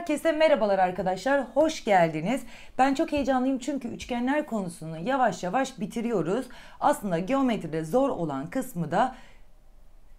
Herkese merhabalar arkadaşlar. Hoş geldiniz. Ben çok heyecanlıyım çünkü üçgenler konusunu yavaş yavaş bitiriyoruz. Aslında geometride zor olan kısmı da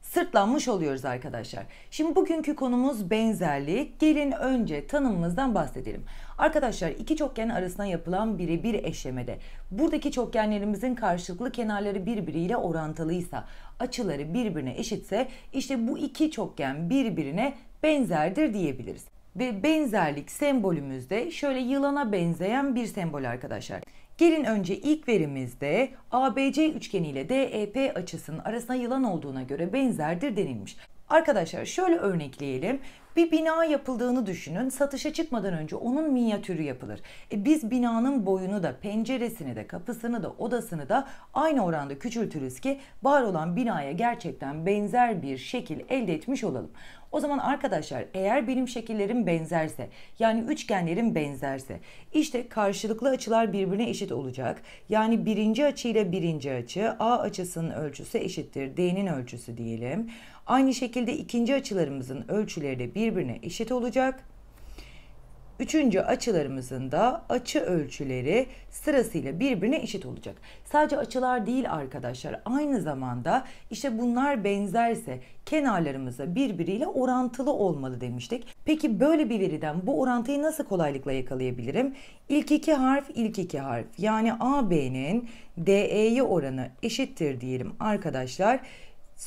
sırtlanmış oluyoruz arkadaşlar. Şimdi bugünkü konumuz benzerlik. Gelin önce tanımımızdan bahsedelim. Arkadaşlar iki çokgen arasına yapılan birebir eşlemede buradaki çokgenlerimizin karşılıklı kenarları birbiriyle orantılıysa, açıları birbirine eşitse işte bu iki çokgen birbirine benzerdir diyebiliriz ve benzerlik sembolümüzde şöyle yılana benzeyen bir sembol arkadaşlar. Gelin önce ilk verimizde ABC üçgeni ile DEP açısının arasında yılan olduğuna göre benzerdir denilmiş. Arkadaşlar şöyle örnekleyelim. Bir bina yapıldığını düşünün. Satışa çıkmadan önce onun minyatürü yapılır. E biz binanın boyunu da, penceresini de, kapısını da, odasını da aynı oranda küçültürüz ki var olan binaya gerçekten benzer bir şekil elde etmiş olalım. O zaman arkadaşlar eğer benim şekillerim benzerse yani üçgenlerim benzerse işte karşılıklı açılar birbirine eşit olacak. Yani birinci açı ile birinci açı A açısının ölçüsü eşittir D'nin ölçüsü diyelim. Aynı şekilde ikinci açılarımızın ölçüleri de birbirine eşit olacak. Üçüncü açılarımızın da açı ölçüleri sırasıyla birbirine eşit olacak. Sadece açılar değil arkadaşlar. Aynı zamanda işte bunlar benzerse kenarlarımıza birbiriyle orantılı olmalı demiştik. Peki böyle bir veriden bu orantıyı nasıl kolaylıkla yakalayabilirim? İlk iki harf ilk iki harf. Yani AB'nin DE'ye oranı eşittir diyelim arkadaşlar. Arkadaşlar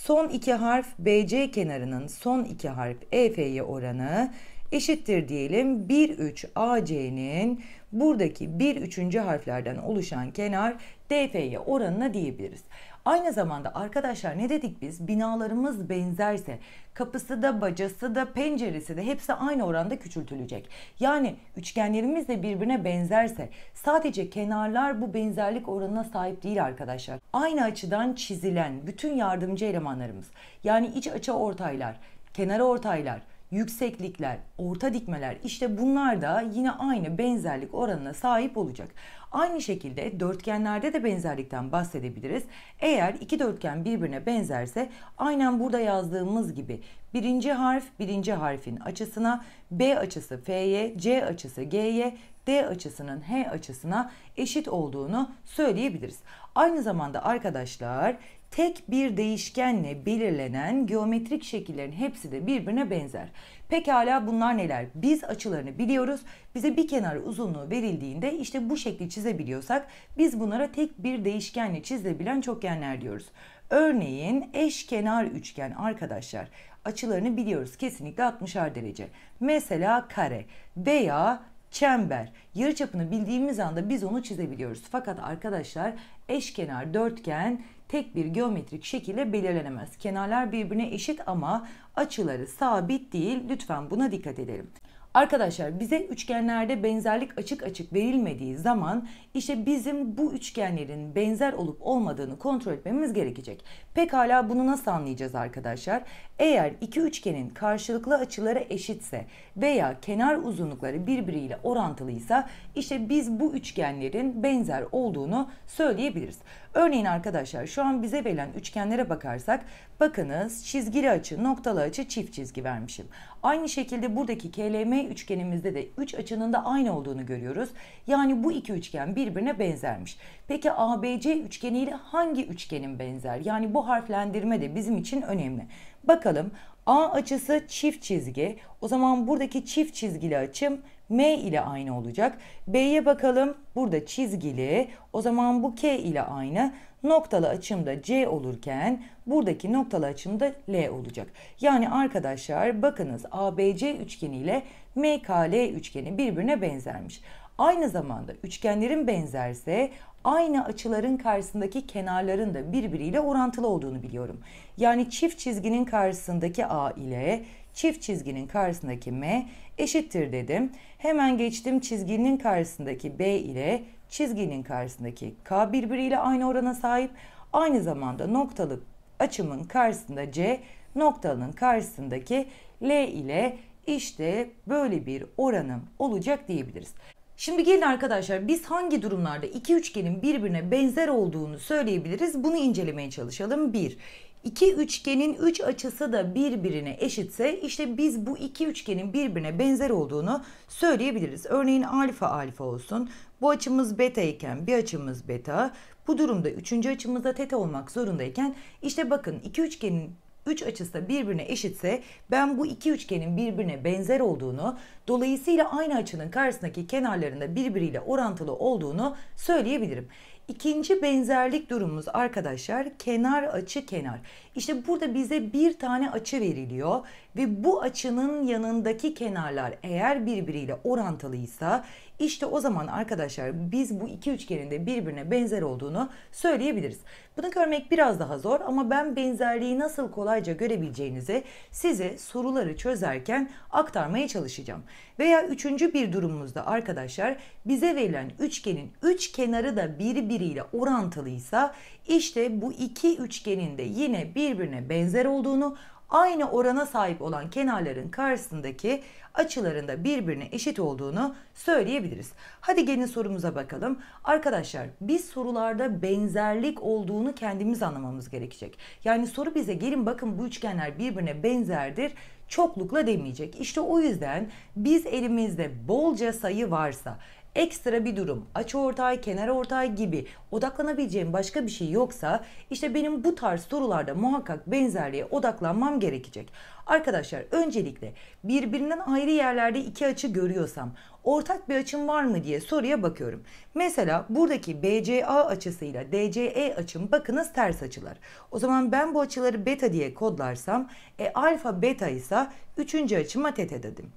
Son iki harf BC kenarının son iki harf EF'ye oranı eşittir diyelim 1 3 AC'nin buradaki 1 3. harflerden oluşan kenar DF'ye oranına diyebiliriz. Aynı zamanda arkadaşlar ne dedik biz? Binalarımız benzerse kapısı da bacası da penceresi de hepsi aynı oranda küçültülecek. Yani üçgenlerimiz de birbirine benzerse sadece kenarlar bu benzerlik oranına sahip değil arkadaşlar. Aynı açıdan çizilen bütün yardımcı elemanlarımız yani iç açı ortaylar, kenar ortaylar, yükseklikler, orta dikmeler işte bunlar da yine aynı benzerlik oranına sahip olacak. Aynı şekilde dörtgenlerde de benzerlikten bahsedebiliriz. Eğer iki dörtgen birbirine benzerse aynen burada yazdığımız gibi birinci harf birinci harfin açısına, B açısı F'ye, C açısı G'ye, D açısının H açısına eşit olduğunu söyleyebiliriz. Aynı zamanda arkadaşlar tek bir değişkenle belirlenen geometrik şekillerin hepsi de birbirine benzer. Pekala bunlar neler? Biz açılarını biliyoruz. Bize bir kenar uzunluğu verildiğinde işte bu şekli çizebiliyorsak biz bunlara tek bir değişkenle çizilebilen çokgenler diyoruz. Örneğin eşkenar üçgen arkadaşlar açılarını biliyoruz kesinlikle 60'ar derece. Mesela kare veya çember. Yarıçapını bildiğimiz anda biz onu çizebiliyoruz. Fakat arkadaşlar eşkenar dörtgen tek bir geometrik şekilde belirlenemez. Kenarlar birbirine eşit ama açıları sabit değil. Lütfen buna dikkat edelim. Arkadaşlar bize üçgenlerde benzerlik açık açık verilmediği zaman işte bizim bu üçgenlerin benzer olup olmadığını kontrol etmemiz gerekecek. Pekala bunu nasıl anlayacağız arkadaşlar? Eğer iki üçgenin karşılıklı açıları eşitse veya kenar uzunlukları birbiriyle orantılıysa işte biz bu üçgenlerin benzer olduğunu söyleyebiliriz. Örneğin arkadaşlar şu an bize verilen üçgenlere bakarsak bakınız çizgili açı, noktalı açı, çift çizgi vermişim. Aynı şekilde buradaki KLM üçgenimizde de üç açının da aynı olduğunu görüyoruz. Yani bu iki üçgen birbirine benzermiş. Peki ABC üçgeniyle hangi üçgenin benzer? Yani bu harflendirme de bizim için önemli. Bakalım A açısı çift çizgi. O zaman buradaki çift çizgili açım M ile aynı olacak. B'ye bakalım. Burada çizgili. O zaman bu K ile aynı. Noktalı açımda C olurken buradaki noktalı açımda L olacak. Yani arkadaşlar bakınız ABC üçgeniyle ile MKL üçgeni birbirine benzermiş. Aynı zamanda üçgenlerin benzerse aynı açıların karşısındaki kenarların da birbiriyle orantılı olduğunu biliyorum. Yani çift çizginin karşısındaki A ile çift çizginin karşısındaki M eşittir dedim. Hemen geçtim çizginin karşısındaki B ile çizginin karşısındaki K birbiriyle aynı orana sahip. Aynı zamanda noktalık açımın karşısında C, noktalının karşısındaki L ile işte böyle bir oranım olacak diyebiliriz. Şimdi gelin arkadaşlar biz hangi durumlarda iki üçgenin birbirine benzer olduğunu söyleyebiliriz? Bunu incelemeye çalışalım. 1. İki üçgenin üç açısı da birbirine eşitse işte biz bu iki üçgenin birbirine benzer olduğunu söyleyebiliriz. Örneğin alfa alfa olsun. Bu açımız beta iken bir açımız beta. Bu durumda üçüncü açımızda teta olmak zorundayken işte bakın iki üçgenin üç açısı da birbirine eşitse ben bu iki üçgenin birbirine benzer olduğunu, dolayısıyla aynı açının karşısındaki kenarlarında birbiriyle orantılı olduğunu söyleyebilirim. İkinci benzerlik durumumuz arkadaşlar kenar açı kenar. İşte burada bize bir tane açı veriliyor ve bu açının yanındaki kenarlar eğer birbiriyle orantılıysa işte o zaman arkadaşlar biz bu iki üçgenin de birbirine benzer olduğunu söyleyebiliriz. Bunu görmek biraz daha zor ama ben benzerliği nasıl kolayca görebileceğinizi size soruları çözerken aktarmaya çalışacağım. Veya üçüncü bir durumumuzda arkadaşlar bize verilen üçgenin üç kenarı da birbirine birbiriyle orantılıysa işte bu iki üçgenin de yine birbirine benzer olduğunu aynı orana sahip olan kenarların karşısındaki açıların da birbirine eşit olduğunu söyleyebiliriz. Hadi gelin sorumuza bakalım. Arkadaşlar biz sorularda benzerlik olduğunu kendimiz anlamamız gerekecek. Yani soru bize gelin bakın bu üçgenler birbirine benzerdir çoklukla demeyecek. İşte o yüzden biz elimizde bolca sayı varsa ekstra bir durum, açı ortay, kenar ortay gibi odaklanabileceğim başka bir şey yoksa işte benim bu tarz sorularda muhakkak benzerliğe odaklanmam gerekecek. Arkadaşlar öncelikle birbirinden ayrı yerlerde iki açı görüyorsam ortak bir açım var mı diye soruya bakıyorum. Mesela buradaki BCA açısıyla DCE açım bakınız ters açılar. O zaman ben bu açıları beta diye kodlarsam e alfa beta ise üçüncü açıma teta dedim.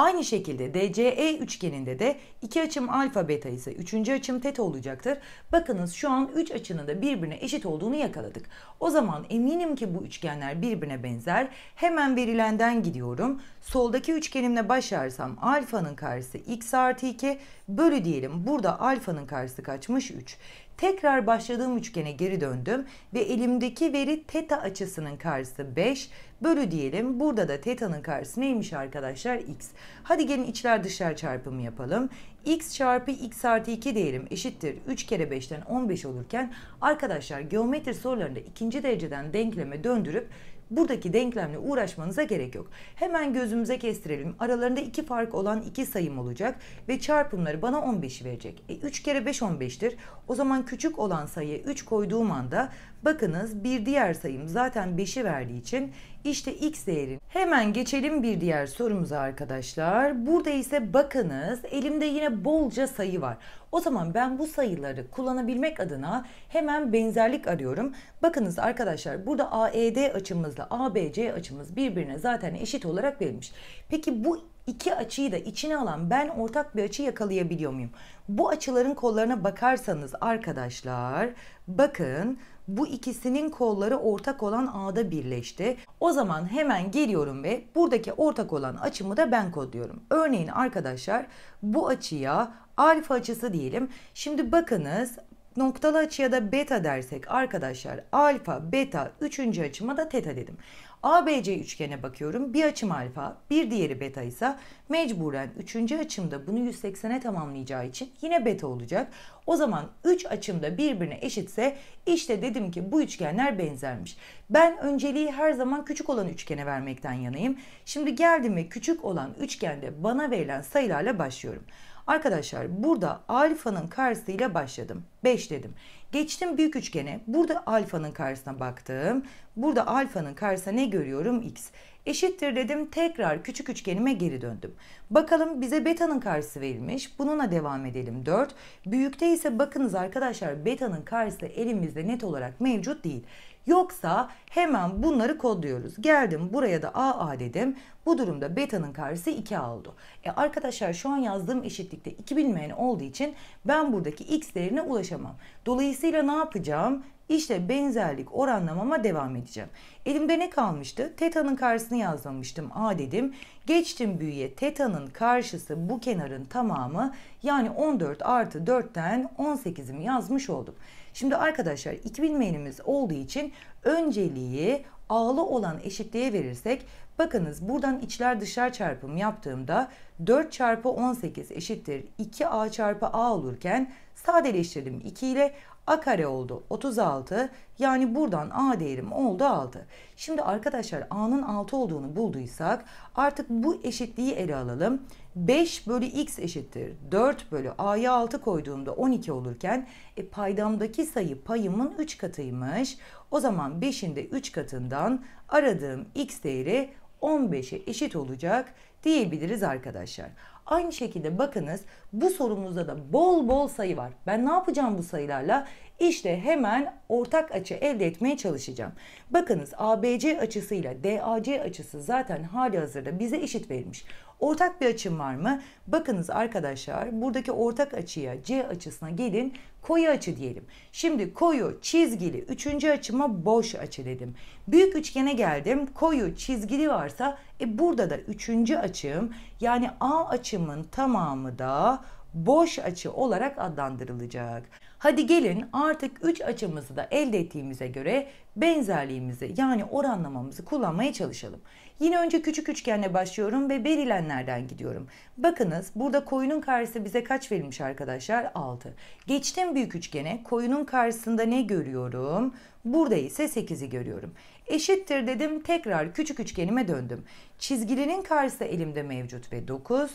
Aynı şekilde DCE üçgeninde de iki açım alfa beta ise üçüncü açım teta olacaktır. Bakınız şu an üç açının da birbirine eşit olduğunu yakaladık. O zaman eminim ki bu üçgenler birbirine benzer. Hemen verilenden gidiyorum. Soldaki üçgenimle başlarsam alfanın karşısı x artı 2 bölü diyelim. Burada alfanın karşısı kaçmış 3. Tekrar başladığım üçgene geri döndüm ve elimdeki veri teta açısının karşısı 5 bölü diyelim. Burada da teta'nın karşısı neymiş arkadaşlar? X. Hadi gelin içler dışlar çarpımı yapalım. X çarpı X artı 2 diyelim eşittir. 3 kere 5'ten 15 olurken arkadaşlar geometri sorularında ikinci dereceden denkleme döndürüp buradaki denklemle uğraşmanıza gerek yok. Hemen gözümüze kestirelim. Aralarında iki fark olan iki sayım olacak ve çarpımları bana 15'i verecek. E, 3 kere 5 15'tir. O zaman küçük olan sayıya 3 koyduğum anda Bakınız bir diğer sayım zaten 5'i verdiği için işte x değeri. Hemen geçelim bir diğer sorumuza arkadaşlar. Burada ise bakınız elimde yine bolca sayı var. O zaman ben bu sayıları kullanabilmek adına hemen benzerlik arıyorum. Bakınız arkadaşlar burada AED açımızla ABC açımız birbirine zaten eşit olarak verilmiş. Peki bu iki açıyı da içine alan ben ortak bir açı yakalayabiliyor muyum? Bu açıların kollarına bakarsanız arkadaşlar bakın bu ikisinin kolları ortak olan ağda birleşti. O zaman hemen geliyorum ve buradaki ortak olan açımı da ben kodluyorum. Örneğin arkadaşlar bu açıya alfa açısı diyelim. Şimdi bakınız noktalı açıya da beta dersek arkadaşlar alfa, beta, üçüncü açıma da teta dedim. ABC üçgene bakıyorum. Bir açım alfa, bir diğeri beta ise mecburen üçüncü açımda bunu 180'e tamamlayacağı için yine beta olacak. O zaman 3 açımda birbirine eşitse işte dedim ki bu üçgenler benzermiş. Ben önceliği her zaman küçük olan üçgene vermekten yanayım. Şimdi geldim ve küçük olan üçgende bana verilen sayılarla başlıyorum. Arkadaşlar burada alfanın karşısıyla başladım. 5 dedim. Geçtim büyük üçgene. Burada alfanın karşısına baktım. Burada alfanın karşısına ne görüyorum? X. Eşittir dedim. Tekrar küçük üçgenime geri döndüm. Bakalım bize beta'nın karşısı verilmiş. Bununla devam edelim. 4. Büyükte ise bakınız arkadaşlar beta'nın karşısı elimizde net olarak mevcut değil. Yoksa hemen bunları kodluyoruz. Geldim buraya da AA dedim. Bu durumda beta'nın karşısı 2 A oldu. E arkadaşlar şu an yazdığım eşitlikte 2 bilmeyen olduğu için ben buradaki x değerine ulaşamam. Dolayısıyla ne yapacağım? İşte benzerlik oranlamama devam edeceğim. Elimde ne kalmıştı? Teta'nın karşısını yazmamıştım. A dedim. Geçtim büyüye. Teta'nın karşısı bu kenarın tamamı. Yani 14 artı 4'ten 18'imi yazmış oldum. Şimdi arkadaşlar 2000 main'imiz olduğu için önceliği ağlı olan eşitliğe verirsek bakınız buradan içler dışlar çarpımı yaptığımda 4 çarpı 18 eşittir 2a çarpı a olurken sadeleştirdim 2 ile A kare oldu 36. Yani buradan A değerim oldu 6. Şimdi arkadaşlar A'nın 6 olduğunu bulduysak artık bu eşitliği ele alalım. 5 bölü X eşittir. 4 bölü A'ya 6 koyduğumda 12 olurken e, paydamdaki sayı payımın 3 katıymış. O zaman 5'in de 3 katından aradığım X değeri 15'e eşit olacak diyebiliriz arkadaşlar. Aynı şekilde bakınız bu sorumuzda da bol bol sayı var. Ben ne yapacağım bu sayılarla? İşte hemen ortak açı elde etmeye çalışacağım. Bakınız ABC açısıyla DAC açısı zaten hali hazırda bize eşit verilmiş. Ortak bir açım var mı? Bakınız arkadaşlar buradaki ortak açıya C açısına gelin koyu açı diyelim. Şimdi koyu çizgili üçüncü açıma boş açı dedim. Büyük üçgene geldim koyu çizgili varsa e burada da üçüncü açım yani A açımın tamamı da boş açı olarak adlandırılacak. Hadi gelin artık 3 açımızı da elde ettiğimize göre benzerliğimizi yani oranlamamızı kullanmaya çalışalım. Yine önce küçük üçgenle başlıyorum ve verilenlerden gidiyorum. Bakınız burada koyunun karşısı bize kaç verilmiş arkadaşlar? 6. Geçtim büyük üçgene. Koyunun karşısında ne görüyorum? Burada ise 8'i görüyorum. Eşittir dedim tekrar küçük üçgenime döndüm. Çizgilinin karşısı elimde mevcut ve 9.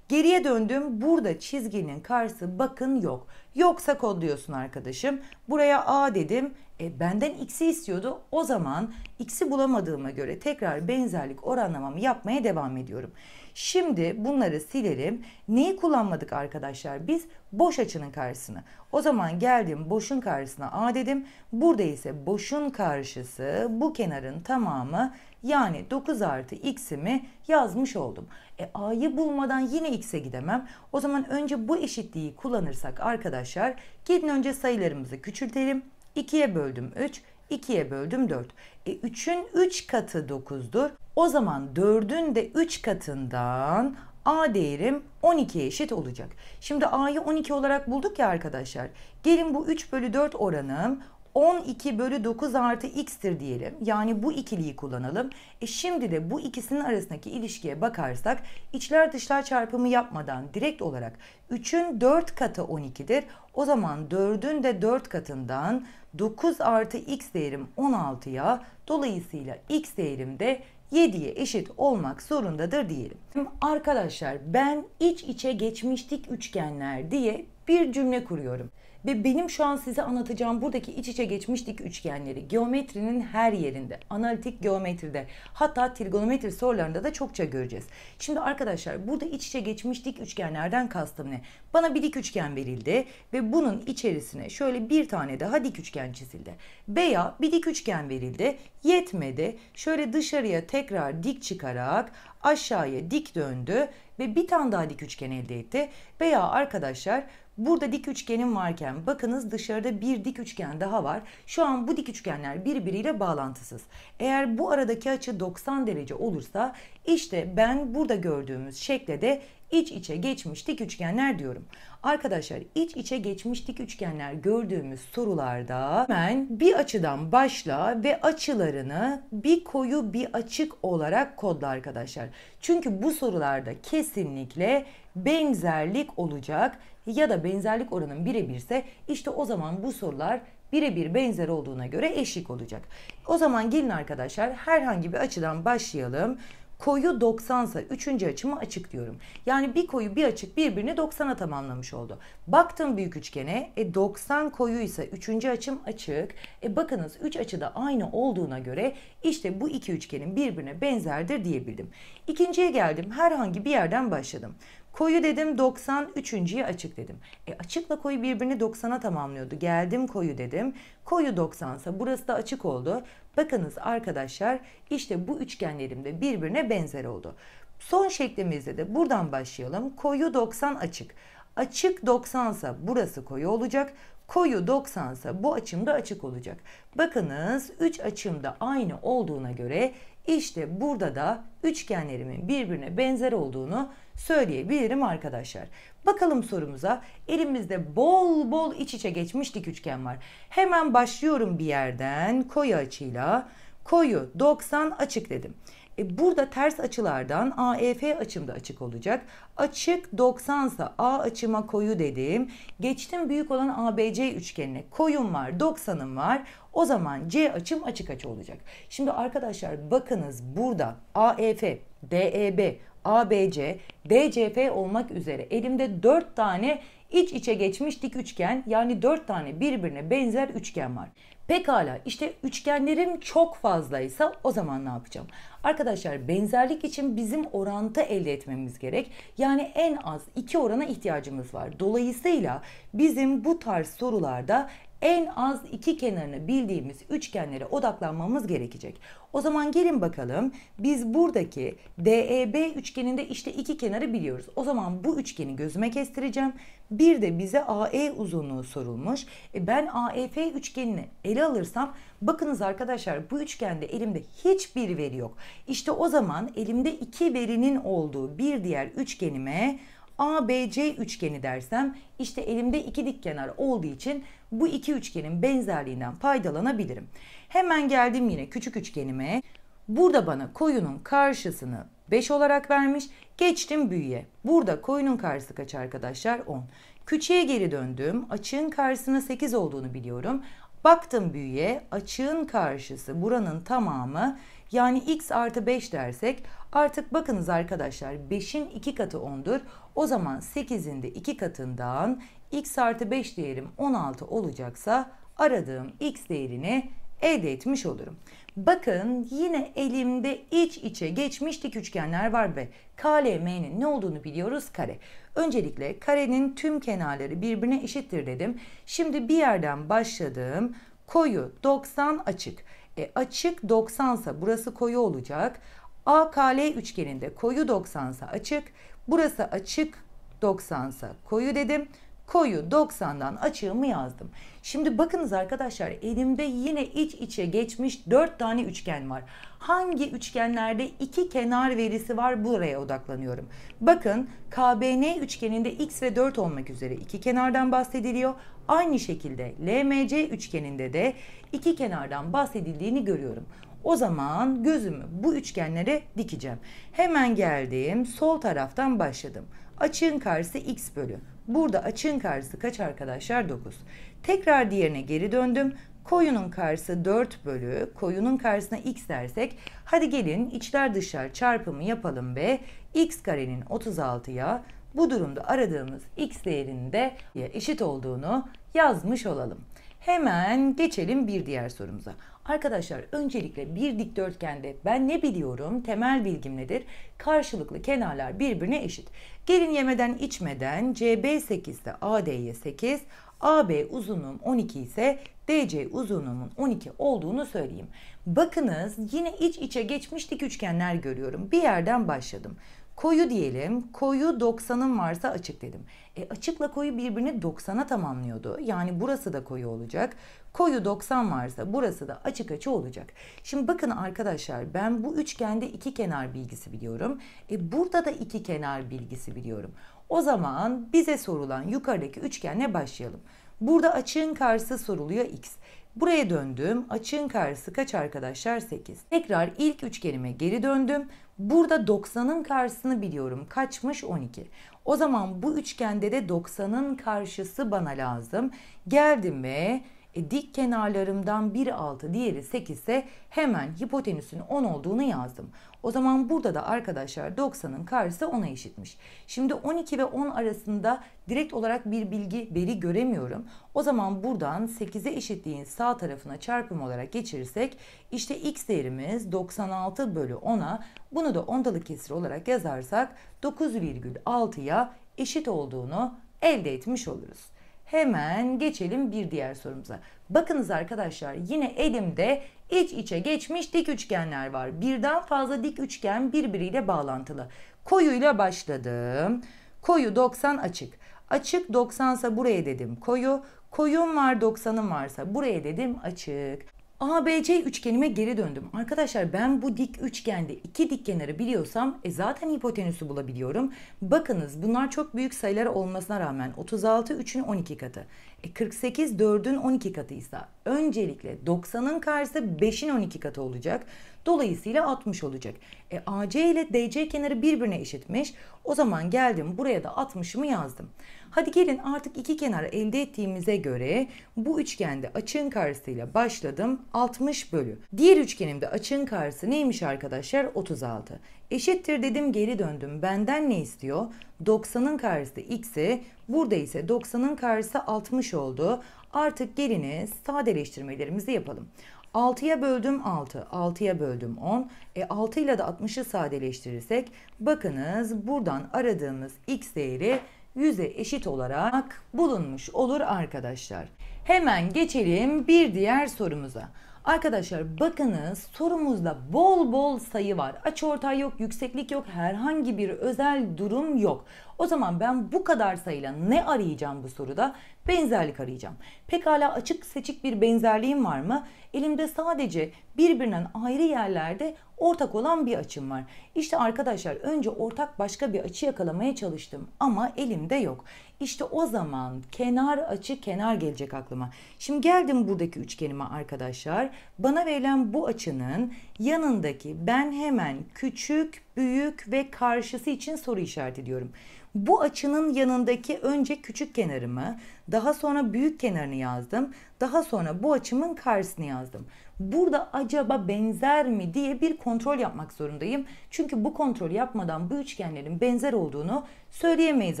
Geriye döndüm burada çizginin karşısı bakın yok. Yoksa kodluyorsun arkadaşım. Buraya A dedim. E, benden x'i istiyordu. O zaman x'i bulamadığıma göre tekrar benzerlik oranlamamı yapmaya devam ediyorum. Şimdi bunları silerim. Neyi kullanmadık arkadaşlar? Biz boş açının karşısını. O zaman geldim boşun karşısına A dedim. Burada ise boşun karşısı bu kenarın tamamı yani 9 artı x'imi yazmış oldum. E a'yı bulmadan yine x'e gidemem. O zaman önce bu eşitliği kullanırsak arkadaşlar gidin önce sayılarımızı küçültelim. 2'ye böldüm 3, 2'ye böldüm 4. E 3'ün 3 katı 9'dur. O zaman 4'ün de 3 katından A değerim 12'ye eşit olacak. Şimdi A'yı 12 olarak bulduk ya arkadaşlar. Gelin bu 3 bölü 4 oranım 12 bölü 9 artı x'tir diyelim. Yani bu ikiliyi kullanalım. E şimdi de bu ikisinin arasındaki ilişkiye bakarsak içler dışlar çarpımı yapmadan direkt olarak 3'ün 4 katı 12'dir. O zaman 4'ün de 4 katından 9 artı x değerim 16'ya dolayısıyla x değerim de 7'ye eşit olmak zorundadır diyelim. arkadaşlar ben iç içe geçmiştik üçgenler diye bir cümle kuruyorum. Ve benim şu an size anlatacağım buradaki iç içe geçmiş dik üçgenleri geometrinin her yerinde, analitik geometride hatta trigonometri sorularında da çokça göreceğiz. Şimdi arkadaşlar burada iç içe geçmiş dik üçgenlerden kastım ne? Bana bir dik üçgen verildi ve bunun içerisine şöyle bir tane daha dik üçgen çizildi. Veya bir dik üçgen verildi, yetmedi. Şöyle dışarıya tekrar dik çıkarak aşağıya dik döndü ve bir tane daha dik üçgen elde etti. Veya arkadaşlar Burada dik üçgenim varken bakınız dışarıda bir dik üçgen daha var. Şu an bu dik üçgenler birbiriyle bağlantısız. Eğer bu aradaki açı 90 derece olursa işte ben burada gördüğümüz şekle de iç içe geçmiş dik üçgenler diyorum. Arkadaşlar iç içe geçmiş dik üçgenler gördüğümüz sorularda hemen bir açıdan başla ve açılarını bir koyu bir açık olarak kodla arkadaşlar. Çünkü bu sorularda kesinlikle benzerlik olacak ya da benzerlik oranın birebirse işte o zaman bu sorular birebir benzer olduğuna göre eşlik olacak. O zaman gelin arkadaşlar herhangi bir açıdan başlayalım. Koyu 90 ise 3. açımı açık diyorum. Yani bir koyu bir açık birbirini 90'a tamamlamış oldu. Baktım büyük üçgene e 90 koyu ise 3. açım açık. E bakınız 3 açıda aynı olduğuna göre işte bu iki üçgenin birbirine benzerdir diyebildim. İkinciye geldim herhangi bir yerden başladım. Koyu dedim 90, üçüncüyü açık dedim. E açıkla koyu birbirini 90'a tamamlıyordu. Geldim koyu dedim. Koyu 90 ise burası da açık oldu. Bakınız arkadaşlar işte bu üçgenlerim de birbirine benzer oldu. Son şeklimizde de buradan başlayalım. Koyu 90 açık. Açık 90 ise burası koyu olacak. Koyu 90 ise bu da açık olacak. Bakınız 3 da aynı olduğuna göre işte burada da üçgenlerimin birbirine benzer olduğunu söyleyebilirim arkadaşlar. Bakalım sorumuza. Elimizde bol bol iç içe geçmiş dik üçgen var. Hemen başlıyorum bir yerden koyu açıyla. Koyu 90 açık dedim. E burada ters açılardan AEF açım da açık olacak. Açık 90 ise A açıma koyu dedim. Geçtim büyük olan ABC üçgenine. Koyum var, 90'ım var. O zaman C açım açık açı olacak. Şimdi arkadaşlar bakınız burada AEF, DEB, ABC, DCF olmak üzere elimde 4 tane iç içe geçmiş dik üçgen yani 4 tane birbirine benzer üçgen var. Pekala işte üçgenlerim çok fazlaysa o zaman ne yapacağım? Arkadaşlar benzerlik için bizim orantı elde etmemiz gerek. Yani en az 2 orana ihtiyacımız var. Dolayısıyla bizim bu tarz sorularda en az iki kenarını bildiğimiz üçgenlere odaklanmamız gerekecek. O zaman gelin bakalım biz buradaki DEB üçgeninde işte iki kenarı biliyoruz. O zaman bu üçgeni gözüme kestireceğim. Bir de bize AE uzunluğu sorulmuş. E ben AEF üçgenini ele alırsam bakınız arkadaşlar bu üçgende elimde hiçbir veri yok. İşte o zaman elimde iki verinin olduğu bir diğer üçgenime ABC üçgeni dersem işte elimde iki dik kenar olduğu için bu iki üçgenin benzerliğinden faydalanabilirim. Hemen geldim yine küçük üçgenime. Burada bana koyunun karşısını 5 olarak vermiş. Geçtim büyüye. Burada koyunun karşısı kaç arkadaşlar? 10. Küçüğe geri döndüm. Açığın karşısına 8 olduğunu biliyorum. Baktım büyüye. Açığın karşısı buranın tamamı. Yani x artı 5 dersek Artık bakınız arkadaşlar 5'in 2 katı 10'dur. O zaman 8'in de 2 katından x artı 5 değerim 16 olacaksa aradığım x değerini elde etmiş olurum. Bakın yine elimde iç içe geçmiş dik üçgenler var ve KLM'nin ne olduğunu biliyoruz kare. Öncelikle karenin tüm kenarları birbirine eşittir dedim. Şimdi bir yerden başladım. Koyu 90 açık. E, açık 90 ise burası koyu olacak. AKL üçgeninde koyu 90 ise açık, burası açık 90 ise koyu dedim. Koyu 90'dan açığımı yazdım. Şimdi bakınız arkadaşlar elimde yine iç içe geçmiş 4 tane üçgen var. Hangi üçgenlerde iki kenar verisi var buraya odaklanıyorum. Bakın KBN üçgeninde x ve 4 olmak üzere iki kenardan bahsediliyor. Aynı şekilde LMC üçgeninde de iki kenardan bahsedildiğini görüyorum. O zaman gözümü bu üçgenlere dikeceğim. Hemen geldim. Sol taraftan başladım. Açığın karşısı x bölü. Burada açığın karşısı kaç arkadaşlar? 9. Tekrar diğerine geri döndüm. Koyunun karşısı 4 bölü. Koyunun karşısına x dersek hadi gelin içler dışlar çarpımı yapalım ve x karenin 36'ya bu durumda aradığımız x değerinin de eşit olduğunu yazmış olalım. Hemen geçelim bir diğer sorumuza. Arkadaşlar öncelikle bir dikdörtgende ben ne biliyorum temel bilgim nedir? Karşılıklı kenarlar birbirine eşit. Gelin yemeden içmeden CB 8 ise AD'ye 8, AB uzunluğum 12 ise DC uzunluğumun 12 olduğunu söyleyeyim. Bakınız yine iç içe geçmiş dik üçgenler görüyorum. Bir yerden başladım. Koyu diyelim. Koyu 90'ın varsa açık dedim. E, açıkla koyu birbirini 90'a tamamlıyordu. Yani burası da koyu olacak. Koyu 90 varsa burası da açık açı olacak. Şimdi bakın arkadaşlar ben bu üçgende iki kenar bilgisi biliyorum. E, burada da iki kenar bilgisi biliyorum. O zaman bize sorulan yukarıdaki üçgenle başlayalım. Burada açığın karşısı soruluyor x. Buraya döndüm. Açığın karşısı kaç arkadaşlar? 8. Tekrar ilk üçgenime geri döndüm. Burada 90'ın karşısını biliyorum. Kaçmış 12. O zaman bu üçgende de 90'ın karşısı bana lazım. Geldim ve e, dik kenarlarımdan biri 6 diğeri 8 ise hemen hipotenüsün 10 olduğunu yazdım. O zaman burada da arkadaşlar 90'ın karşısı 10'a eşitmiş. Şimdi 12 ve 10 arasında direkt olarak bir bilgi veri göremiyorum. O zaman buradan 8'e eşitliğin sağ tarafına çarpım olarak geçirirsek işte x değerimiz 96 bölü 10'a bunu da ondalık kesir olarak yazarsak 9,6'ya eşit olduğunu elde etmiş oluruz. Hemen geçelim bir diğer sorumuza. Bakınız arkadaşlar yine elimde iç içe geçmiş dik üçgenler var. Birden fazla dik üçgen birbiriyle bağlantılı. Koyuyla başladım. Koyu 90 açık. Açık 90 ise buraya dedim koyu. Koyun var 90'ım varsa buraya dedim açık. ABC üçgenime geri döndüm. Arkadaşlar ben bu dik üçgende iki dik kenarı biliyorsam e zaten hipotenüsü bulabiliyorum. Bakınız bunlar çok büyük sayılar olmasına rağmen 36 3'ün 12 katı. E 48 4'ün 12 katıysa öncelikle 90'ın karşısı 5'in 12 katı olacak. Dolayısıyla 60 olacak. E, AC ile DC kenarı birbirine eşitmiş. O zaman geldim buraya da 60'ımı yazdım. Hadi gelin artık iki kenar elde ettiğimize göre bu üçgende açığın karşısıyla başladım 60 bölü. Diğer üçgenimde açığın karşısı neymiş arkadaşlar? 36. Eşittir dedim geri döndüm. Benden ne istiyor? 90'ın karşısı x'i Burada ise 90'ın karşısı 60 oldu. Artık geliniz sadeleştirmelerimizi yapalım. 6'ya böldüm 6, 6'ya böldüm 10. E 6 ile de 60'ı sadeleştirirsek bakınız buradan aradığımız x değeri 100'e eşit olarak bulunmuş olur arkadaşlar. Hemen geçelim bir diğer sorumuza. Arkadaşlar bakınız sorumuzda bol bol sayı var. aç ortay yok, yükseklik yok, herhangi bir özel durum yok. O zaman ben bu kadar sayıyla ne arayacağım bu soruda? Benzerlik arayacağım. Pekala açık seçik bir benzerliğim var mı? Elimde sadece birbirinden ayrı yerlerde ortak olan bir açım var. İşte arkadaşlar önce ortak başka bir açı yakalamaya çalıştım ama elimde yok. İşte o zaman kenar açı kenar gelecek aklıma. Şimdi geldim buradaki üçgenime arkadaşlar. Bana verilen bu açının yanındaki ben hemen küçük, büyük ve karşısı için soru işareti diyorum. Bu açının yanındaki önce küçük kenarımı, daha sonra büyük kenarını yazdım. Daha sonra bu açımın karşısını yazdım. Burada acaba benzer mi diye bir kontrol yapmak zorundayım. Çünkü bu kontrolü yapmadan bu üçgenlerin benzer olduğunu söyleyemeyiz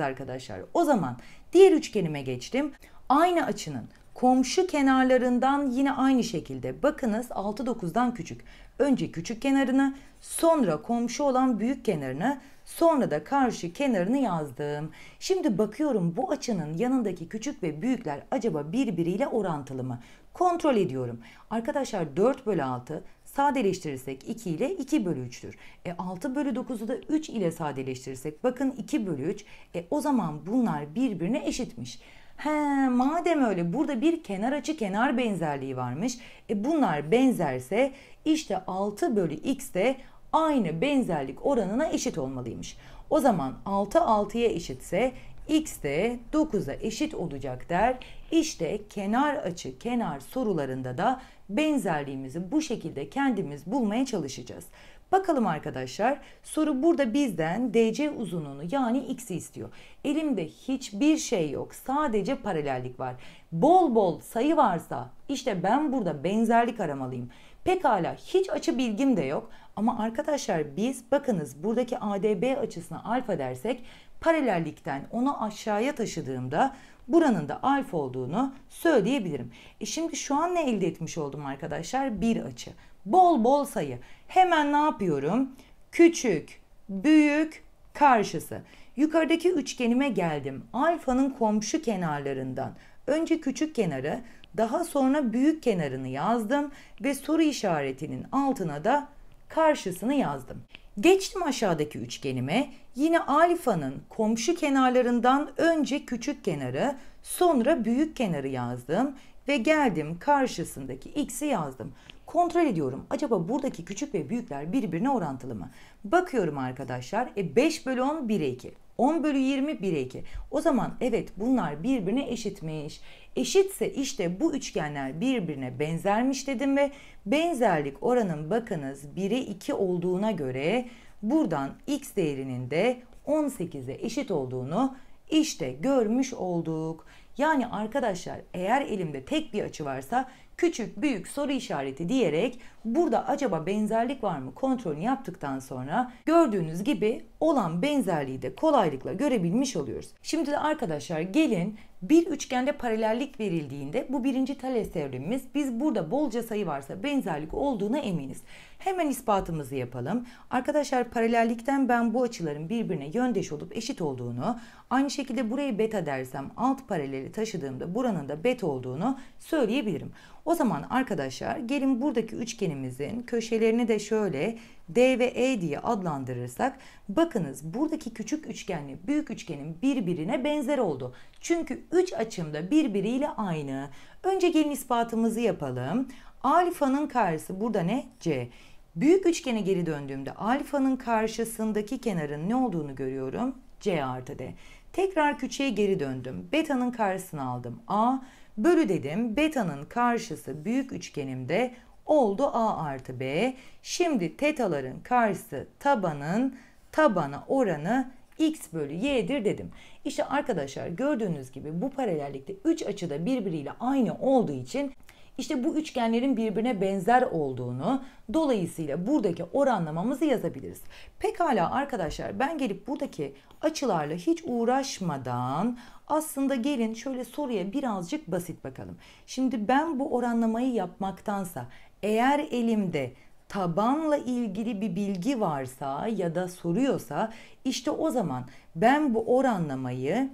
arkadaşlar. O zaman diğer üçgenime geçtim. Aynı açının Komşu kenarlarından yine aynı şekilde. Bakınız 6-9'dan küçük. Önce küçük kenarını, sonra komşu olan büyük kenarını, sonra da karşı kenarını yazdım. Şimdi bakıyorum bu açının yanındaki küçük ve büyükler acaba birbiriyle orantılı mı? Kontrol ediyorum. Arkadaşlar 4 bölü 6 sadeleştirirsek 2 ile 2 bölü 3'tür. E 6 bölü 9'u da 3 ile sadeleştirirsek bakın 2 bölü 3. E o zaman bunlar birbirine eşitmiş. He madem öyle burada bir kenar açı kenar benzerliği varmış. E bunlar benzerse işte 6 bölü x de aynı benzerlik oranına eşit olmalıymış. O zaman 6 6'ya eşitse x de 9'a eşit olacak der. İşte kenar açı kenar sorularında da benzerliğimizi bu şekilde kendimiz bulmaya çalışacağız. Bakalım arkadaşlar soru burada bizden DC uzunluğunu yani x'i istiyor. Elimde hiçbir şey yok sadece paralellik var. Bol bol sayı varsa işte ben burada benzerlik aramalıyım. Pekala hiç açı bilgim de yok ama arkadaşlar biz bakınız buradaki ADB açısına alfa dersek paralellikten onu aşağıya taşıdığımda buranın da alfa olduğunu söyleyebilirim. E şimdi şu an ne elde etmiş oldum arkadaşlar? Bir açı. Bol bol sayı. Hemen ne yapıyorum? Küçük, büyük, karşısı. Yukarıdaki üçgenime geldim. Alfanın komşu kenarlarından. Önce küçük kenarı, daha sonra büyük kenarını yazdım ve soru işaretinin altına da karşısını yazdım. Geçtim aşağıdaki üçgenime. Yine alfanın komşu kenarlarından önce küçük kenarı, sonra büyük kenarı yazdım ve geldim karşısındaki x'i yazdım kontrol ediyorum. Acaba buradaki küçük ve büyükler birbirine orantılı mı? Bakıyorum arkadaşlar. E 5 bölü 10 1'e 2. 10 bölü 20 1'e 2. O zaman evet bunlar birbirine eşitmiş. Eşitse işte bu üçgenler birbirine benzermiş dedim ve benzerlik oranın bakınız 1'e 2 olduğuna göre buradan x değerinin de 18'e eşit olduğunu işte görmüş olduk. Yani arkadaşlar eğer elimde tek bir açı varsa küçük büyük soru işareti diyerek burada acaba benzerlik var mı kontrolünü yaptıktan sonra gördüğünüz gibi olan benzerliği de kolaylıkla görebilmiş oluyoruz. Şimdi de arkadaşlar gelin bir üçgende paralellik verildiğinde bu birinci Thales teoremimiz biz burada bolca sayı varsa benzerlik olduğuna eminiz. Hemen ispatımızı yapalım. Arkadaşlar paralellikten ben bu açıların birbirine yöndeş olup eşit olduğunu, aynı şekilde burayı beta dersem alt paraleli taşıdığımda buranın da beta olduğunu söyleyebilirim. O zaman arkadaşlar gelin buradaki üçgenimizin köşelerini de şöyle D ve E diye adlandırırsak bakınız buradaki küçük üçgenle büyük üçgenin birbirine benzer oldu. Çünkü üç açımda birbiriyle aynı. Önce gelin ispatımızı yapalım. Alfanın karşısı burada ne? C. Büyük üçgene geri döndüğümde alfanın karşısındaki kenarın ne olduğunu görüyorum. C artı D. Tekrar küçüğe geri döndüm. Beta'nın karşısını aldım. A bölü dedim. Beta'nın karşısı büyük üçgenimde Oldu A artı B. Şimdi tetaların karşısı tabanın tabana oranı x bölü y'dir dedim. İşte arkadaşlar gördüğünüz gibi bu paralellikte 3 açıda birbiriyle aynı olduğu için işte bu üçgenlerin birbirine benzer olduğunu dolayısıyla buradaki oranlamamızı yazabiliriz. Pekala arkadaşlar ben gelip buradaki açılarla hiç uğraşmadan aslında gelin şöyle soruya birazcık basit bakalım. Şimdi ben bu oranlamayı yapmaktansa eğer elimde tabanla ilgili bir bilgi varsa ya da soruyorsa işte o zaman ben bu oranlamayı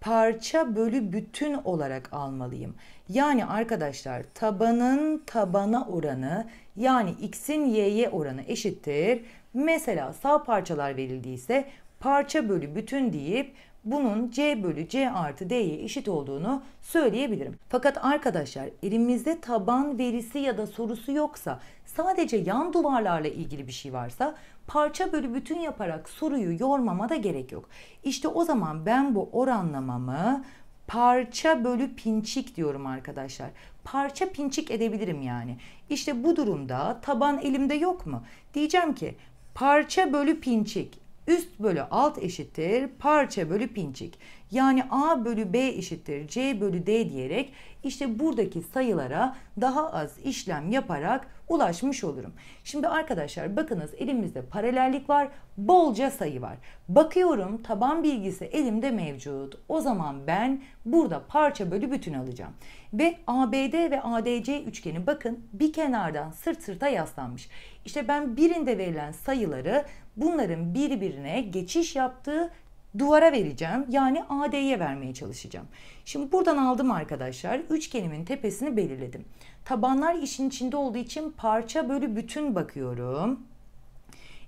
parça bölü bütün olarak almalıyım. Yani arkadaşlar tabanın tabana oranı yani x'in y'ye oranı eşittir. Mesela sağ parçalar verildiyse parça bölü bütün deyip bunun C bölü C artı D'ye eşit olduğunu söyleyebilirim. Fakat arkadaşlar elimizde taban verisi ya da sorusu yoksa sadece yan duvarlarla ilgili bir şey varsa parça bölü bütün yaparak soruyu yormama da gerek yok. İşte o zaman ben bu oranlamamı parça bölü pinçik diyorum arkadaşlar. Parça pinçik edebilirim yani. İşte bu durumda taban elimde yok mu? Diyeceğim ki parça bölü pinçik Üst bölü alt eşittir parça bölü pinçik Yani A bölü B eşittir C bölü D diyerek işte buradaki sayılara daha az işlem yaparak ulaşmış olurum. Şimdi arkadaşlar bakınız elimizde paralellik var, bolca sayı var. Bakıyorum taban bilgisi elimde mevcut. O zaman ben burada parça bölü bütün alacağım. Ve ABD ve ADC üçgeni bakın bir kenardan sırt sırta yaslanmış. İşte ben birinde verilen sayıları bunların birbirine geçiş yaptığı duvara vereceğim. Yani AD'ye vermeye çalışacağım. Şimdi buradan aldım arkadaşlar. Üçgenimin tepesini belirledim. Tabanlar işin içinde olduğu için parça bölü bütün bakıyorum.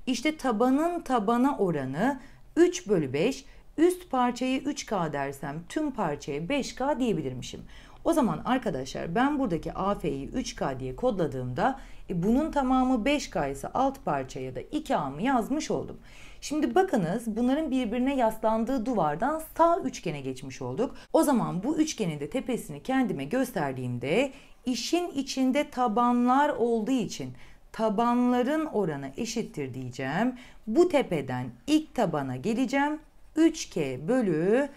İşte tabanın tabana oranı 3 bölü 5. Üst parçayı 3K dersem tüm parçaya 5K diyebilirmişim. O zaman arkadaşlar ben buradaki AF'yi 3K diye kodladığımda e, bunun tamamı 5K ise alt ya da 2A'mı yazmış oldum. Şimdi bakınız bunların birbirine yaslandığı duvardan sağ üçgene geçmiş olduk. O zaman bu üçgenin de tepesini kendime gösterdiğimde işin içinde tabanlar olduğu için tabanların oranı eşittir diyeceğim. Bu tepeden ilk tabana geleceğim. 3K bölü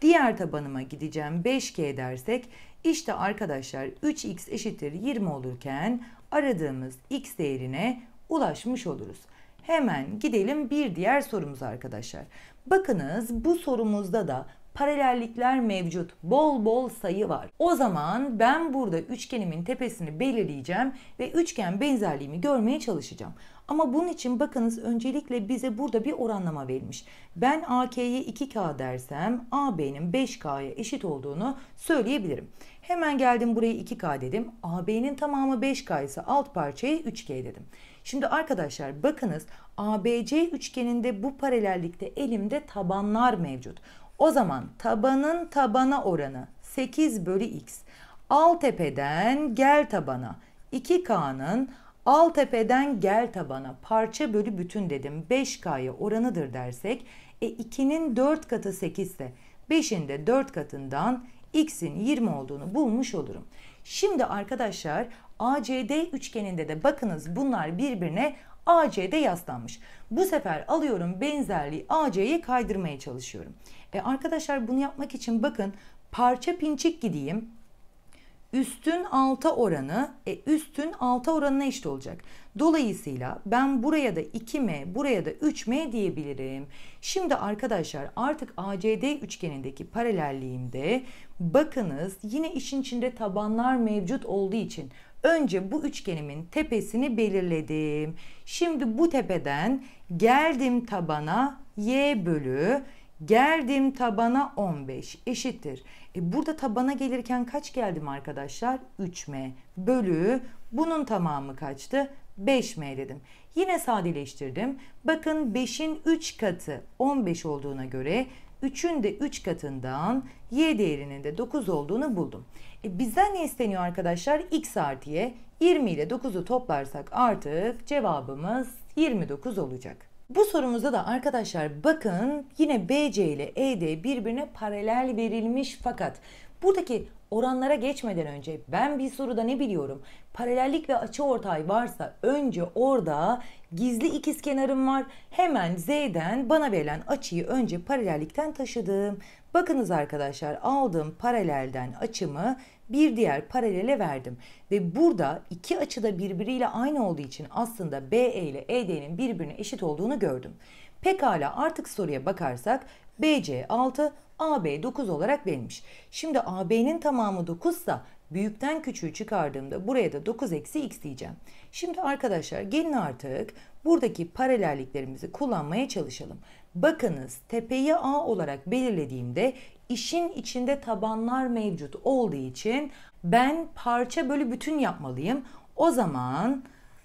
diğer tabanıma gideceğim 5K dersek işte arkadaşlar 3x eşittir 20 olurken aradığımız x değerine ulaşmış oluruz. Hemen gidelim bir diğer sorumuza arkadaşlar. Bakınız bu sorumuzda da paralellikler mevcut. Bol bol sayı var. O zaman ben burada üçgenimin tepesini belirleyeceğim ve üçgen benzerliğimi görmeye çalışacağım. Ama bunun için bakınız öncelikle bize burada bir oranlama verilmiş. Ben AK'ye 2K dersem AB'nin 5K'ya eşit olduğunu söyleyebilirim. Hemen geldim burayı 2K dedim. AB'nin tamamı 5K ise alt parçayı 3G dedim. Şimdi arkadaşlar bakınız ABC üçgeninde bu paralellikte elimde tabanlar mevcut. O zaman tabanın tabana oranı 8 bölü x. Al tepeden gel tabana. 2K'nın al tepeden gel tabana parça bölü bütün dedim. 5K'ya oranıdır dersek e 2'nin 4 katı 8 ise 5'in de 4 katından x'in 20 olduğunu bulmuş olurum. Şimdi arkadaşlar ACD üçgeninde de bakınız bunlar birbirine ACD yaslanmış. Bu sefer alıyorum benzerliği AC'ye kaydırmaya çalışıyorum. E arkadaşlar bunu yapmak için bakın parça pinçik gideyim üstün alta oranı e, üstün alta oranına eşit olacak. Dolayısıyla ben buraya da 2m buraya da 3m diyebilirim. Şimdi arkadaşlar artık ACD üçgenindeki paralelliğimde bakınız yine işin içinde tabanlar mevcut olduğu için önce bu üçgenimin tepesini belirledim. Şimdi bu tepeden geldim tabana y bölü geldim tabana 15 eşittir. E burada tabana gelirken kaç geldim arkadaşlar? 3m bölü bunun tamamı kaçtı? 5m dedim. Yine sadeleştirdim. Bakın 5'in 3 katı 15 olduğuna göre 3'ün de 3 katından y değerinin de 9 olduğunu buldum. E bizden ne isteniyor arkadaşlar? x artı y. 20 ile 9'u toplarsak artık cevabımız 29 olacak. Bu sorumuzda da arkadaşlar bakın yine BC ile ED birbirine paralel verilmiş fakat buradaki oranlara geçmeden önce ben bir soruda ne biliyorum? Paralellik ve açı ortay varsa önce orada gizli ikiz kenarım var. Hemen Z'den bana verilen açıyı önce paralellikten taşıdım. Bakınız arkadaşlar aldığım paralelden açımı bir diğer paralele verdim. Ve burada iki açıda birbiriyle aynı olduğu için aslında BE ile ED'nin birbirine eşit olduğunu gördüm. Pekala artık soruya bakarsak BC 6, AB 9 olarak verilmiş. Şimdi AB'nin tamamı 9 sa büyükten küçüğü çıkardığımda buraya da 9 eksi x diyeceğim. Şimdi arkadaşlar gelin artık buradaki paralelliklerimizi kullanmaya çalışalım. Bakınız tepeyi A olarak belirlediğimde işin içinde tabanlar mevcut olduğu için ben parça bölü bütün yapmalıyım. O zaman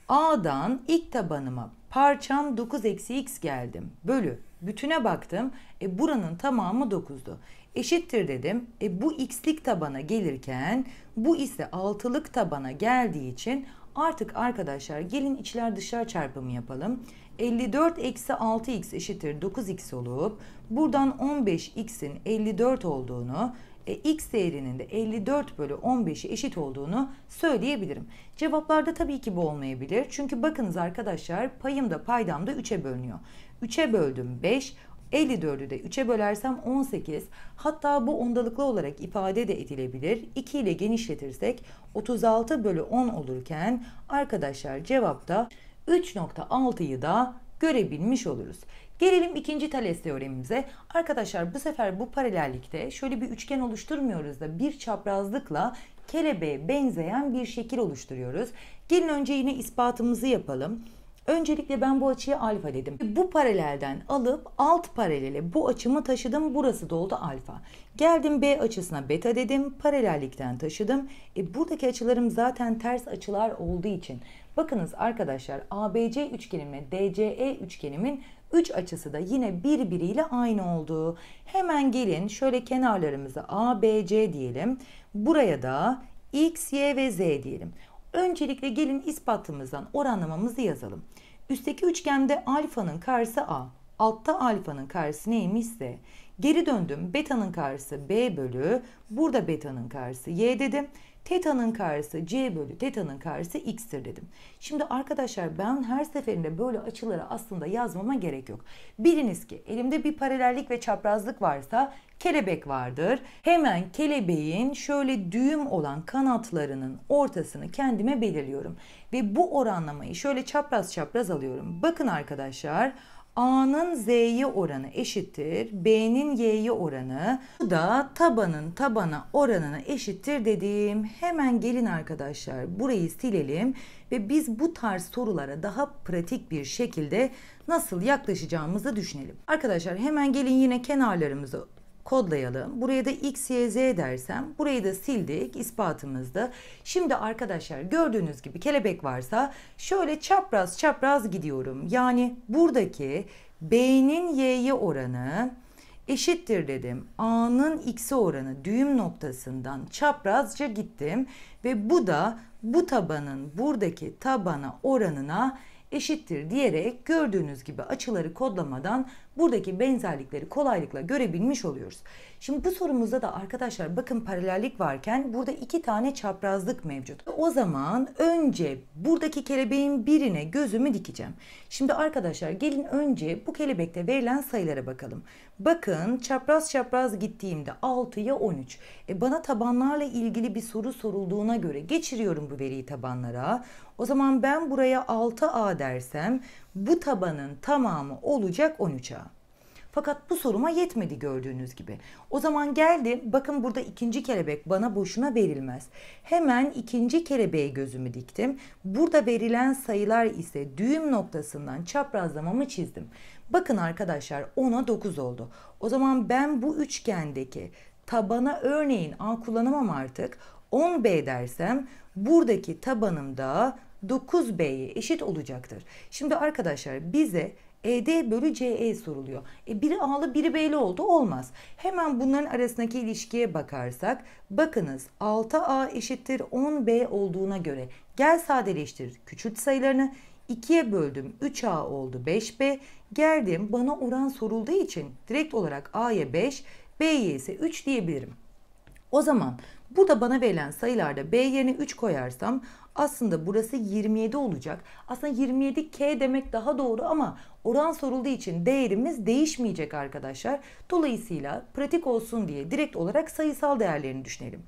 A'dan ilk tabanıma parçam 9 eksi x geldim. Bölü bütüne baktım. E buranın tamamı 9'du. Eşittir dedim. E bu x'lik tabana gelirken bu ise 6'lık tabana geldiği için artık arkadaşlar gelin içler dışlar çarpımı yapalım. 54 eksi 6x eşittir 9x olup Buradan 15x'in 54 olduğunu, e, x değerinin de 54 bölü 15'i eşit olduğunu söyleyebilirim. Cevaplarda tabii ki bu olmayabilir. Çünkü bakınız arkadaşlar payım da paydam da 3'e bölünüyor. 3'e böldüm 5, 54'ü de 3'e bölersem 18 hatta bu ondalıklı olarak ifade de edilebilir. 2 ile genişletirsek 36 bölü 10 olurken arkadaşlar cevapta 3.6'yı da görebilmiş oluruz. Gelelim ikinci Thales teoremimize. Arkadaşlar bu sefer bu paralellikte şöyle bir üçgen oluşturmuyoruz da bir çaprazlıkla kelebeğe benzeyen bir şekil oluşturuyoruz. Gelin önce yine ispatımızı yapalım. Öncelikle ben bu açıya alfa dedim. Bu paralelden alıp alt paralele bu açımı taşıdım. Burası da oldu alfa. Geldim B açısına beta dedim. Paralellikten taşıdım. E buradaki açılarım zaten ters açılar olduğu için. Bakınız arkadaşlar ABC üçgenimle DCE üçgenimin 3 açısı da yine birbiriyle aynı olduğu. Hemen gelin şöyle kenarlarımızı A, B, C diyelim. Buraya da X, Y ve Z diyelim. Öncelikle gelin ispatımızdan oranlamamızı yazalım. Üstteki üçgende alfanın karşısı A. Altta alfanın karşısı neymişse. Geri döndüm. Beta'nın karşısı B bölü. Burada beta'nın karşısı Y dedim. Teta'nın karesi c bölü teta'nın karesi x'tir dedim. Şimdi arkadaşlar ben her seferinde böyle açıları aslında yazmama gerek yok. Biliniz ki elimde bir paralellik ve çaprazlık varsa kelebek vardır. Hemen kelebeğin şöyle düğüm olan kanatlarının ortasını kendime belirliyorum. Ve bu oranlamayı şöyle çapraz çapraz alıyorum. Bakın arkadaşlar A'nın Z'ye oranı eşittir. B'nin Y'ye oranı. Bu da tabanın tabana oranına eşittir dediğim. Hemen gelin arkadaşlar burayı silelim. Ve biz bu tarz sorulara daha pratik bir şekilde nasıl yaklaşacağımızı düşünelim. Arkadaşlar hemen gelin yine kenarlarımızı kodlayalım. Buraya da x, y, z dersem burayı da sildik ispatımızda. Şimdi arkadaşlar gördüğünüz gibi kelebek varsa şöyle çapraz çapraz gidiyorum. Yani buradaki b'nin y'ye oranı eşittir dedim. A'nın x'e oranı düğüm noktasından çaprazca gittim ve bu da bu tabanın buradaki tabana oranına eşittir diyerek gördüğünüz gibi açıları kodlamadan buradaki benzerlikleri kolaylıkla görebilmiş oluyoruz. Şimdi bu sorumuzda da arkadaşlar bakın paralellik varken burada iki tane çaprazlık mevcut. O zaman önce buradaki kelebeğin birine gözümü dikeceğim. Şimdi arkadaşlar gelin önce bu kelebekte verilen sayılara bakalım. Bakın çapraz çapraz gittiğimde 6'ya 13. E bana tabanlarla ilgili bir soru sorulduğuna göre geçiriyorum bu veriyi tabanlara. O zaman ben buraya 6A dersem bu tabanın tamamı olacak 13 A. Fakat bu soruma yetmedi gördüğünüz gibi. O zaman geldi, bakın burada ikinci kelebek bana boşuna verilmez. Hemen ikinci kelebeğe gözümü diktim. Burada verilen sayılar ise düğüm noktasından çaprazlamamı çizdim. Bakın arkadaşlar 10'a 9 oldu. O zaman ben bu üçgendeki tabana örneğin A kullanamam artık. 10B dersem buradaki tabanım da 9B'ye eşit olacaktır. Şimdi arkadaşlar bize ED bölü CE soruluyor. E biri A'lı biri B'li oldu olmaz. Hemen bunların arasındaki ilişkiye bakarsak bakınız 6A eşittir 10B olduğuna göre gel sadeleştir küçült sayılarını 2'ye böldüm 3A oldu 5B geldim bana oran sorulduğu için direkt olarak A'ya 5 B'ye ise 3 diyebilirim. O zaman burada bana verilen sayılarda B yerine 3 koyarsam aslında burası 27 olacak. Aslında 27 K demek daha doğru ama oran sorulduğu için değerimiz değişmeyecek arkadaşlar. Dolayısıyla pratik olsun diye direkt olarak sayısal değerlerini düşünelim.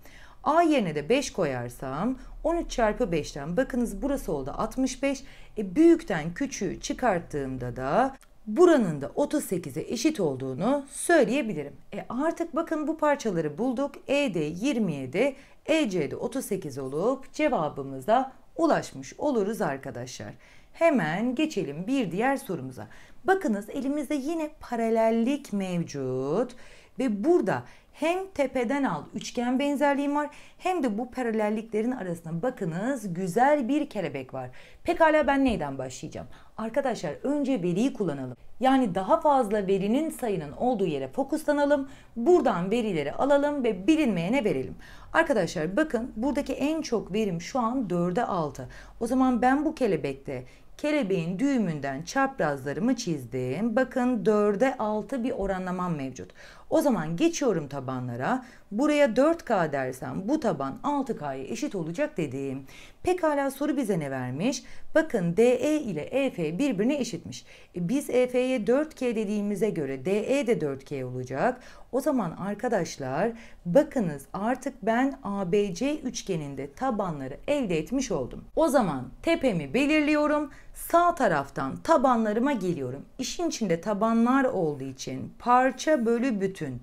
A yerine de 5 koyarsam 13 çarpı 5'ten bakınız burası oldu 65. E, büyükten küçüğü çıkarttığımda da buranın da 38'e eşit olduğunu söyleyebilirim. E artık bakın bu parçaları bulduk. E'de 27, EC'de 38 olup cevabımıza ulaşmış oluruz arkadaşlar. Hemen geçelim bir diğer sorumuza. Bakınız elimizde yine paralellik mevcut ve burada hem tepeden al üçgen benzerliğim var hem de bu paralelliklerin arasında bakınız güzel bir kelebek var. Pekala ben neyden başlayacağım? Arkadaşlar önce veriyi kullanalım. Yani daha fazla verinin sayının olduğu yere fokuslanalım. Buradan verileri alalım ve bilinmeyene verelim. Arkadaşlar bakın buradaki en çok verim şu an 4'e 6. O zaman ben bu kelebekte kelebeğin düğümünden çaprazlarımı çizdim. Bakın 4'e 6 bir oranlamam mevcut. O zaman geçiyorum tabanlara. Buraya 4K dersem bu taban 6K'ya eşit olacak dediğim. Pekala soru bize ne vermiş? Bakın DE ile EF birbirine eşitmiş. E biz EF'ye 4K dediğimize göre e DE de 4K olacak. O zaman arkadaşlar bakınız artık ben ABC üçgeninde tabanları elde etmiş oldum. O zaman tepemi belirliyorum sağ taraftan tabanlarıma geliyorum. İşin içinde tabanlar olduğu için parça bölü bütün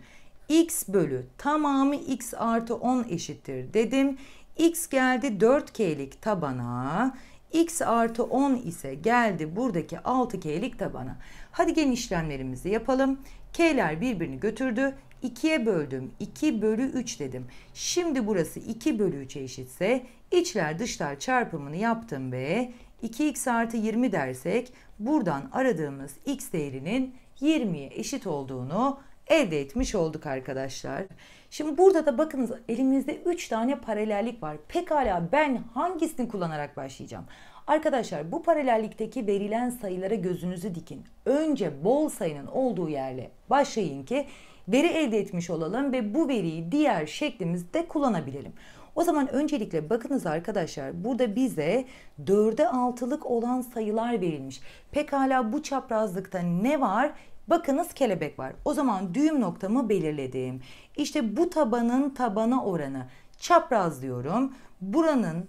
x bölü tamamı x artı 10 eşittir dedim. x geldi 4k'lik tabana. x artı 10 ise geldi buradaki 6k'lik tabana. Hadi gelin işlemlerimizi yapalım. k'ler birbirini götürdü. 2'ye böldüm. 2 bölü 3 dedim. Şimdi burası 2 bölü 3'e eşitse içler dışlar çarpımını yaptım ve 2x artı 20 dersek buradan aradığımız x değerinin 20'ye eşit olduğunu elde etmiş olduk arkadaşlar. Şimdi burada da bakınız elimizde 3 tane paralellik var. Pekala ben hangisini kullanarak başlayacağım? Arkadaşlar bu paralellikteki verilen sayılara gözünüzü dikin. Önce bol sayının olduğu yerle başlayın ki veri elde etmiş olalım ve bu veriyi diğer şeklimizde kullanabilelim. O zaman öncelikle bakınız arkadaşlar burada bize dörde altılık olan sayılar verilmiş. Pekala bu çaprazlıkta ne var? Bakınız kelebek var. O zaman düğüm noktamı belirledim. İşte bu tabanın tabana oranı. Çapraz diyorum. Buranın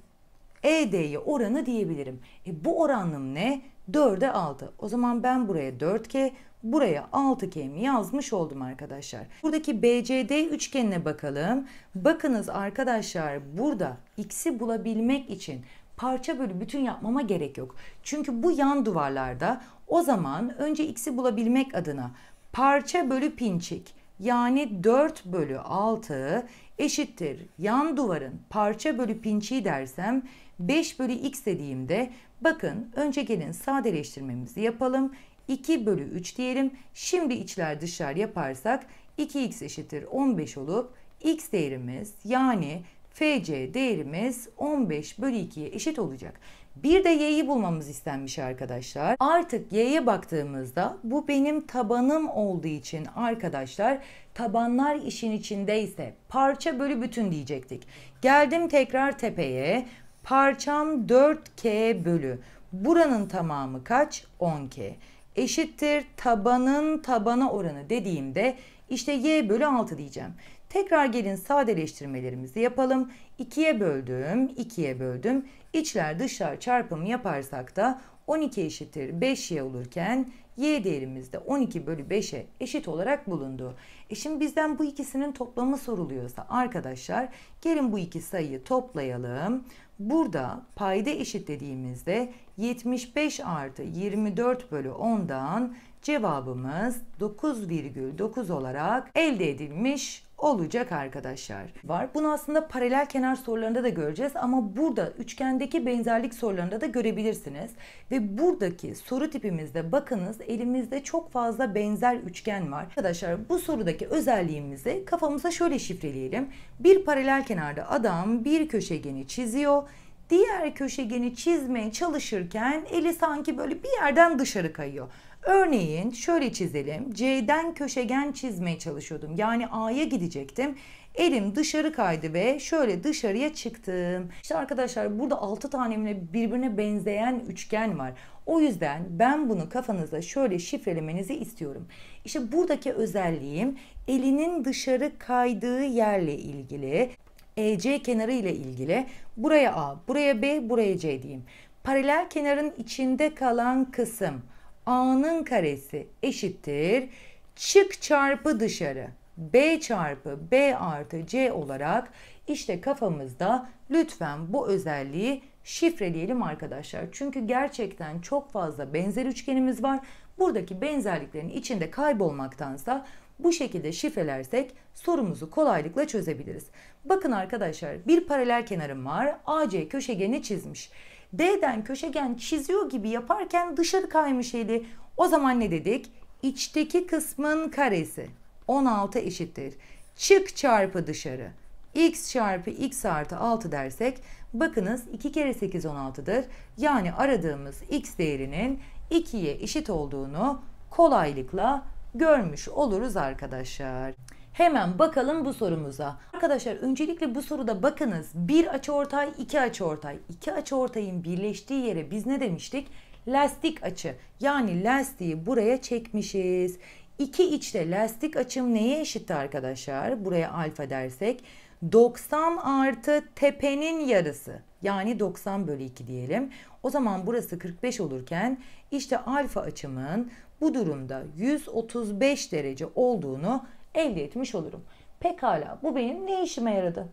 ED'ye oranı diyebilirim. E bu oranım ne? 4'e 6. O zaman ben buraya 4K, buraya 6K'mi yazmış oldum arkadaşlar. Buradaki BCD üçgenine bakalım. Bakınız arkadaşlar burada X'i bulabilmek için parça bölü bütün yapmama gerek yok. Çünkü bu yan duvarlarda o zaman önce X'i bulabilmek adına parça bölü pinçik yani 4 bölü 6 eşittir yan duvarın parça bölü pinçiği dersem 5 bölü x dediğimde bakın önce gelin sadeleştirmemizi yapalım. 2 bölü 3 diyelim. Şimdi içler dışlar yaparsak 2x eşittir 15 olup x değerimiz yani FC değerimiz 15 bölü 2'ye eşit olacak. Bir de y'yi bulmamız istenmiş arkadaşlar. Artık y'ye baktığımızda bu benim tabanım olduğu için arkadaşlar tabanlar işin içindeyse parça bölü bütün diyecektik. Geldim tekrar tepeye. Parçam 4k bölü. Buranın tamamı kaç? 10k. Eşittir tabanın tabana oranı dediğimde işte y bölü 6 diyeceğim. Tekrar gelin sadeleştirmelerimizi yapalım. 2'ye böldüm, 2'ye böldüm. İçler dışlar çarpımı yaparsak da 12 eşittir 5y olurken y değerimiz de 12 bölü 5'e eşit olarak bulundu. E şimdi bizden bu ikisinin toplamı soruluyorsa arkadaşlar gelin bu iki sayıyı toplayalım. Burada payda eşit dediğimizde 75 artı 24 bölü 10'dan cevabımız 9,9 olarak elde edilmiş olacak arkadaşlar. Var. Bunu aslında paralel kenar sorularında da göreceğiz ama burada üçgendeki benzerlik sorularında da görebilirsiniz. Ve buradaki soru tipimizde bakınız elimizde çok fazla benzer üçgen var. Arkadaşlar bu sorudaki özelliğimizi kafamıza şöyle şifreleyelim. Bir paralel kenarda adam bir köşegeni çiziyor diğer köşegeni çizmeye çalışırken eli sanki böyle bir yerden dışarı kayıyor. Örneğin şöyle çizelim. C'den köşegen çizmeye çalışıyordum. Yani A'ya gidecektim. Elim dışarı kaydı ve şöyle dışarıya çıktım. İşte arkadaşlar burada 6 tanemle birbirine benzeyen üçgen var. O yüzden ben bunu kafanıza şöyle şifrelemenizi istiyorum. İşte buradaki özelliğim elinin dışarı kaydığı yerle ilgili. EC kenarı ile ilgili buraya A, buraya B, buraya C diyeyim. Paralel kenarın içinde kalan kısım A'nın karesi eşittir. Çık çarpı dışarı. B çarpı B artı C olarak işte kafamızda lütfen bu özelliği şifreleyelim arkadaşlar. Çünkü gerçekten çok fazla benzer üçgenimiz var. Buradaki benzerliklerin içinde kaybolmaktansa bu şekilde şifrelersek sorumuzu kolaylıkla çözebiliriz. Bakın arkadaşlar bir paralel kenarım var. AC köşegeni çizmiş. D'den köşegen çiziyor gibi yaparken dışarı kaymış eli. O zaman ne dedik? İçteki kısmın karesi 16 eşittir. Çık çarpı dışarı. X çarpı X artı 6 dersek bakınız 2 kere 8 16'dır. Yani aradığımız X değerinin 2'ye eşit olduğunu kolaylıkla görmüş oluruz arkadaşlar. Hemen bakalım bu sorumuza. Arkadaşlar öncelikle bu soruda bakınız. Bir açıortay, iki açıortay. İki açıortayın birleştiği yere biz ne demiştik? Lastik açı. Yani lastiği buraya çekmişiz. İki içte lastik açım neye eşittir arkadaşlar? Buraya alfa dersek 90 artı tepenin yarısı. Yani 90 bölü 2 diyelim. O zaman burası 45 olurken işte alfa açımın bu durumda 135 derece olduğunu elde etmiş olurum. Pekala bu benim ne işime yaradı?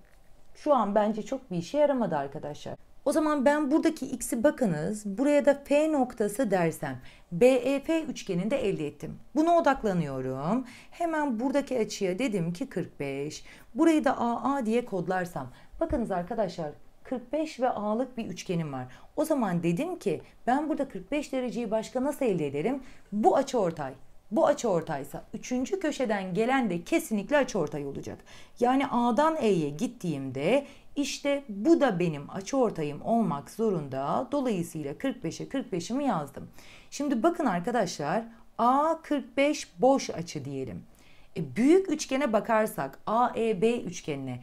Şu an bence çok bir işe yaramadı arkadaşlar. O zaman ben buradaki x'i bakınız buraya da F noktası dersem BEF üçgeninde elde ettim. Buna odaklanıyorum. Hemen buradaki açıya dedim ki 45. Burayı da AA diye kodlarsam. Bakınız arkadaşlar 45 ve A'lık bir üçgenim var. O zaman dedim ki ben burada 45 dereceyi başka nasıl elde ederim? Bu açı ortay bu açı ortaysa, üçüncü köşeden gelen de kesinlikle açı açıortay olacak. Yani A'dan E'ye gittiğimde işte bu da benim açı ortayım olmak zorunda. Dolayısıyla 45'e 45'imi yazdım. Şimdi bakın arkadaşlar A 45 boş açı diyelim. E, büyük üçgene bakarsak AEB üçgenine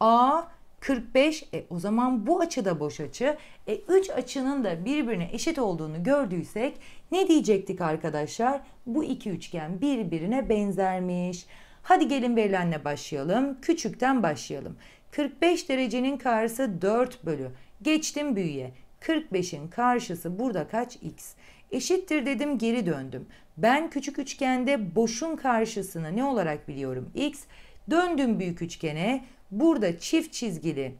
A 45 e, o zaman bu açı da boş açı. E, 3 açının da birbirine eşit olduğunu gördüysek ne diyecektik arkadaşlar? Bu iki üçgen birbirine benzermiş. Hadi gelin verilenle başlayalım. Küçükten başlayalım. 45 derecenin karşısı 4 bölü. Geçtim büyüye. 45'in karşısı burada kaç x? Eşittir dedim geri döndüm. Ben küçük üçgende boşun karşısını ne olarak biliyorum? x. Döndüm büyük üçgene. Burada çift çizgili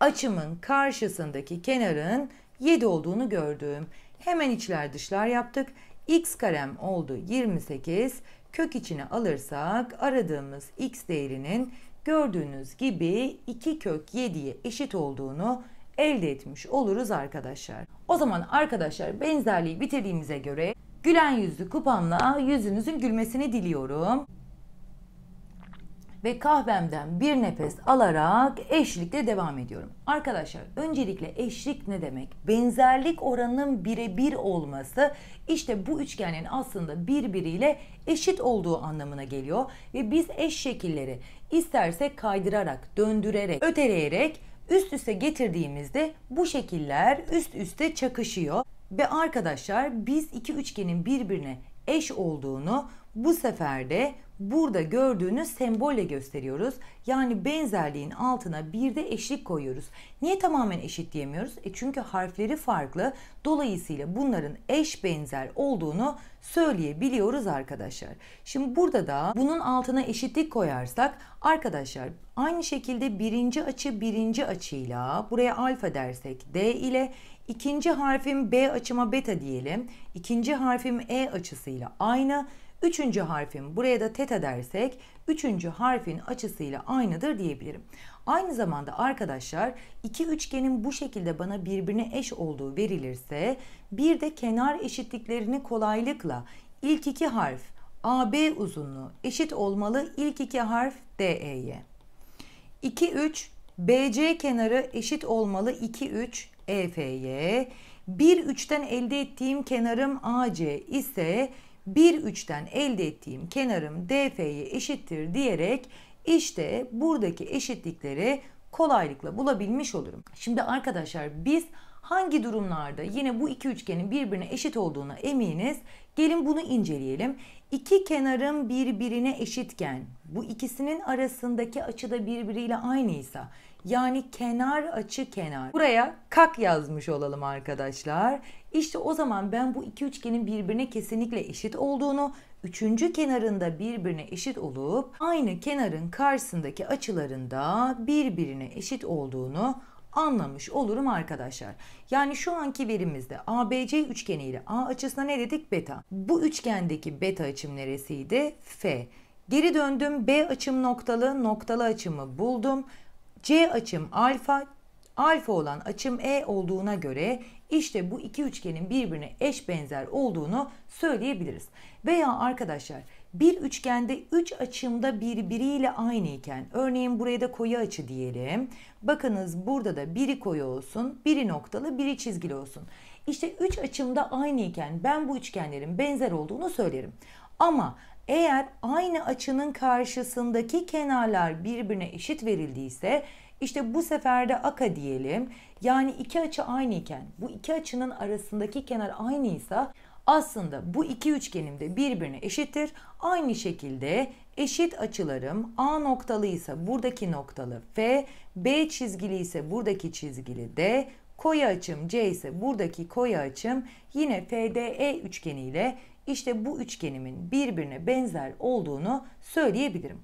açımın karşısındaki kenarın 7 olduğunu gördüm. Hemen içler dışlar yaptık. X karem oldu 28. Kök içine alırsak aradığımız x değerinin gördüğünüz gibi 2 kök 7'ye eşit olduğunu elde etmiş oluruz arkadaşlar. O zaman arkadaşlar benzerliği bitirdiğimize göre gülen yüzlü kupamla yüzünüzün gülmesini diliyorum ve kahvemden bir nefes alarak eşlikle devam ediyorum. Arkadaşlar öncelikle eşlik ne demek? Benzerlik oranının birebir olması işte bu üçgenin aslında birbiriyle eşit olduğu anlamına geliyor ve biz eş şekilleri isterse kaydırarak, döndürerek, öteleyerek üst üste getirdiğimizde bu şekiller üst üste çakışıyor. Ve arkadaşlar biz iki üçgenin birbirine eş olduğunu bu sefer de burada gördüğünüz sembolle gösteriyoruz. Yani benzerliğin altına bir de eşlik koyuyoruz. Niye tamamen eşit diyemiyoruz? E çünkü harfleri farklı. Dolayısıyla bunların eş benzer olduğunu söyleyebiliyoruz arkadaşlar. Şimdi burada da bunun altına eşitlik koyarsak arkadaşlar aynı şekilde birinci açı birinci açıyla buraya alfa dersek D ile ikinci harfim B açıma beta diyelim. İkinci harfim E açısıyla aynı. Üçüncü harfim buraya da teta dersek üçüncü harfin açısıyla aynıdır diyebilirim. Aynı zamanda arkadaşlar iki üçgenin bu şekilde bana birbirine eş olduğu verilirse bir de kenar eşitliklerini kolaylıkla ilk iki harf AB uzunluğu eşit olmalı ilk iki harf DE'ye. 2 3 BC kenarı eşit olmalı 2 3 EF'ye. 1 3'ten elde ettiğim kenarım AC ise 1-3'ten elde ettiğim kenarım DF'ye eşittir diyerek işte buradaki eşitlikleri kolaylıkla bulabilmiş olurum. Şimdi arkadaşlar biz hangi durumlarda yine bu iki üçgenin birbirine eşit olduğuna eminiz. Gelin bunu inceleyelim. İki kenarın birbirine eşitken bu ikisinin arasındaki açıda birbiriyle aynıysa yani kenar açı kenar. Buraya kak yazmış olalım arkadaşlar. İşte o zaman ben bu iki üçgenin birbirine kesinlikle eşit olduğunu, üçüncü kenarında birbirine eşit olup aynı kenarın karşısındaki açılarında birbirine eşit olduğunu anlamış olurum arkadaşlar. Yani şu anki verimizde ABC üçgeni ile A açısına ne dedik? Beta. Bu üçgendeki beta açım neresiydi? F. Geri döndüm B açım noktalı, noktalı açımı buldum. C açım alfa, alfa olan açım E olduğuna göre işte bu iki üçgenin birbirine eş benzer olduğunu söyleyebiliriz. Veya arkadaşlar bir üçgende üç açımda birbiriyle aynı iken örneğin buraya da koyu açı diyelim. Bakınız burada da biri koyu olsun, biri noktalı, biri çizgili olsun. İşte üç açımda aynı iken ben bu üçgenlerin benzer olduğunu söylerim. Ama eğer aynı açının karşısındaki kenarlar birbirine eşit verildiyse işte bu sefer de aka diyelim. Yani iki açı aynı bu iki açının arasındaki kenar aynıysa aslında bu iki üçgenimde birbirine eşittir. Aynı şekilde eşit açılarım A noktalıysa buradaki noktalı F, B çizgili ise buradaki çizgili D, koyu açım C ise buradaki koyu açım yine FDE üçgeniyle işte bu üçgenimin birbirine benzer olduğunu söyleyebilirim.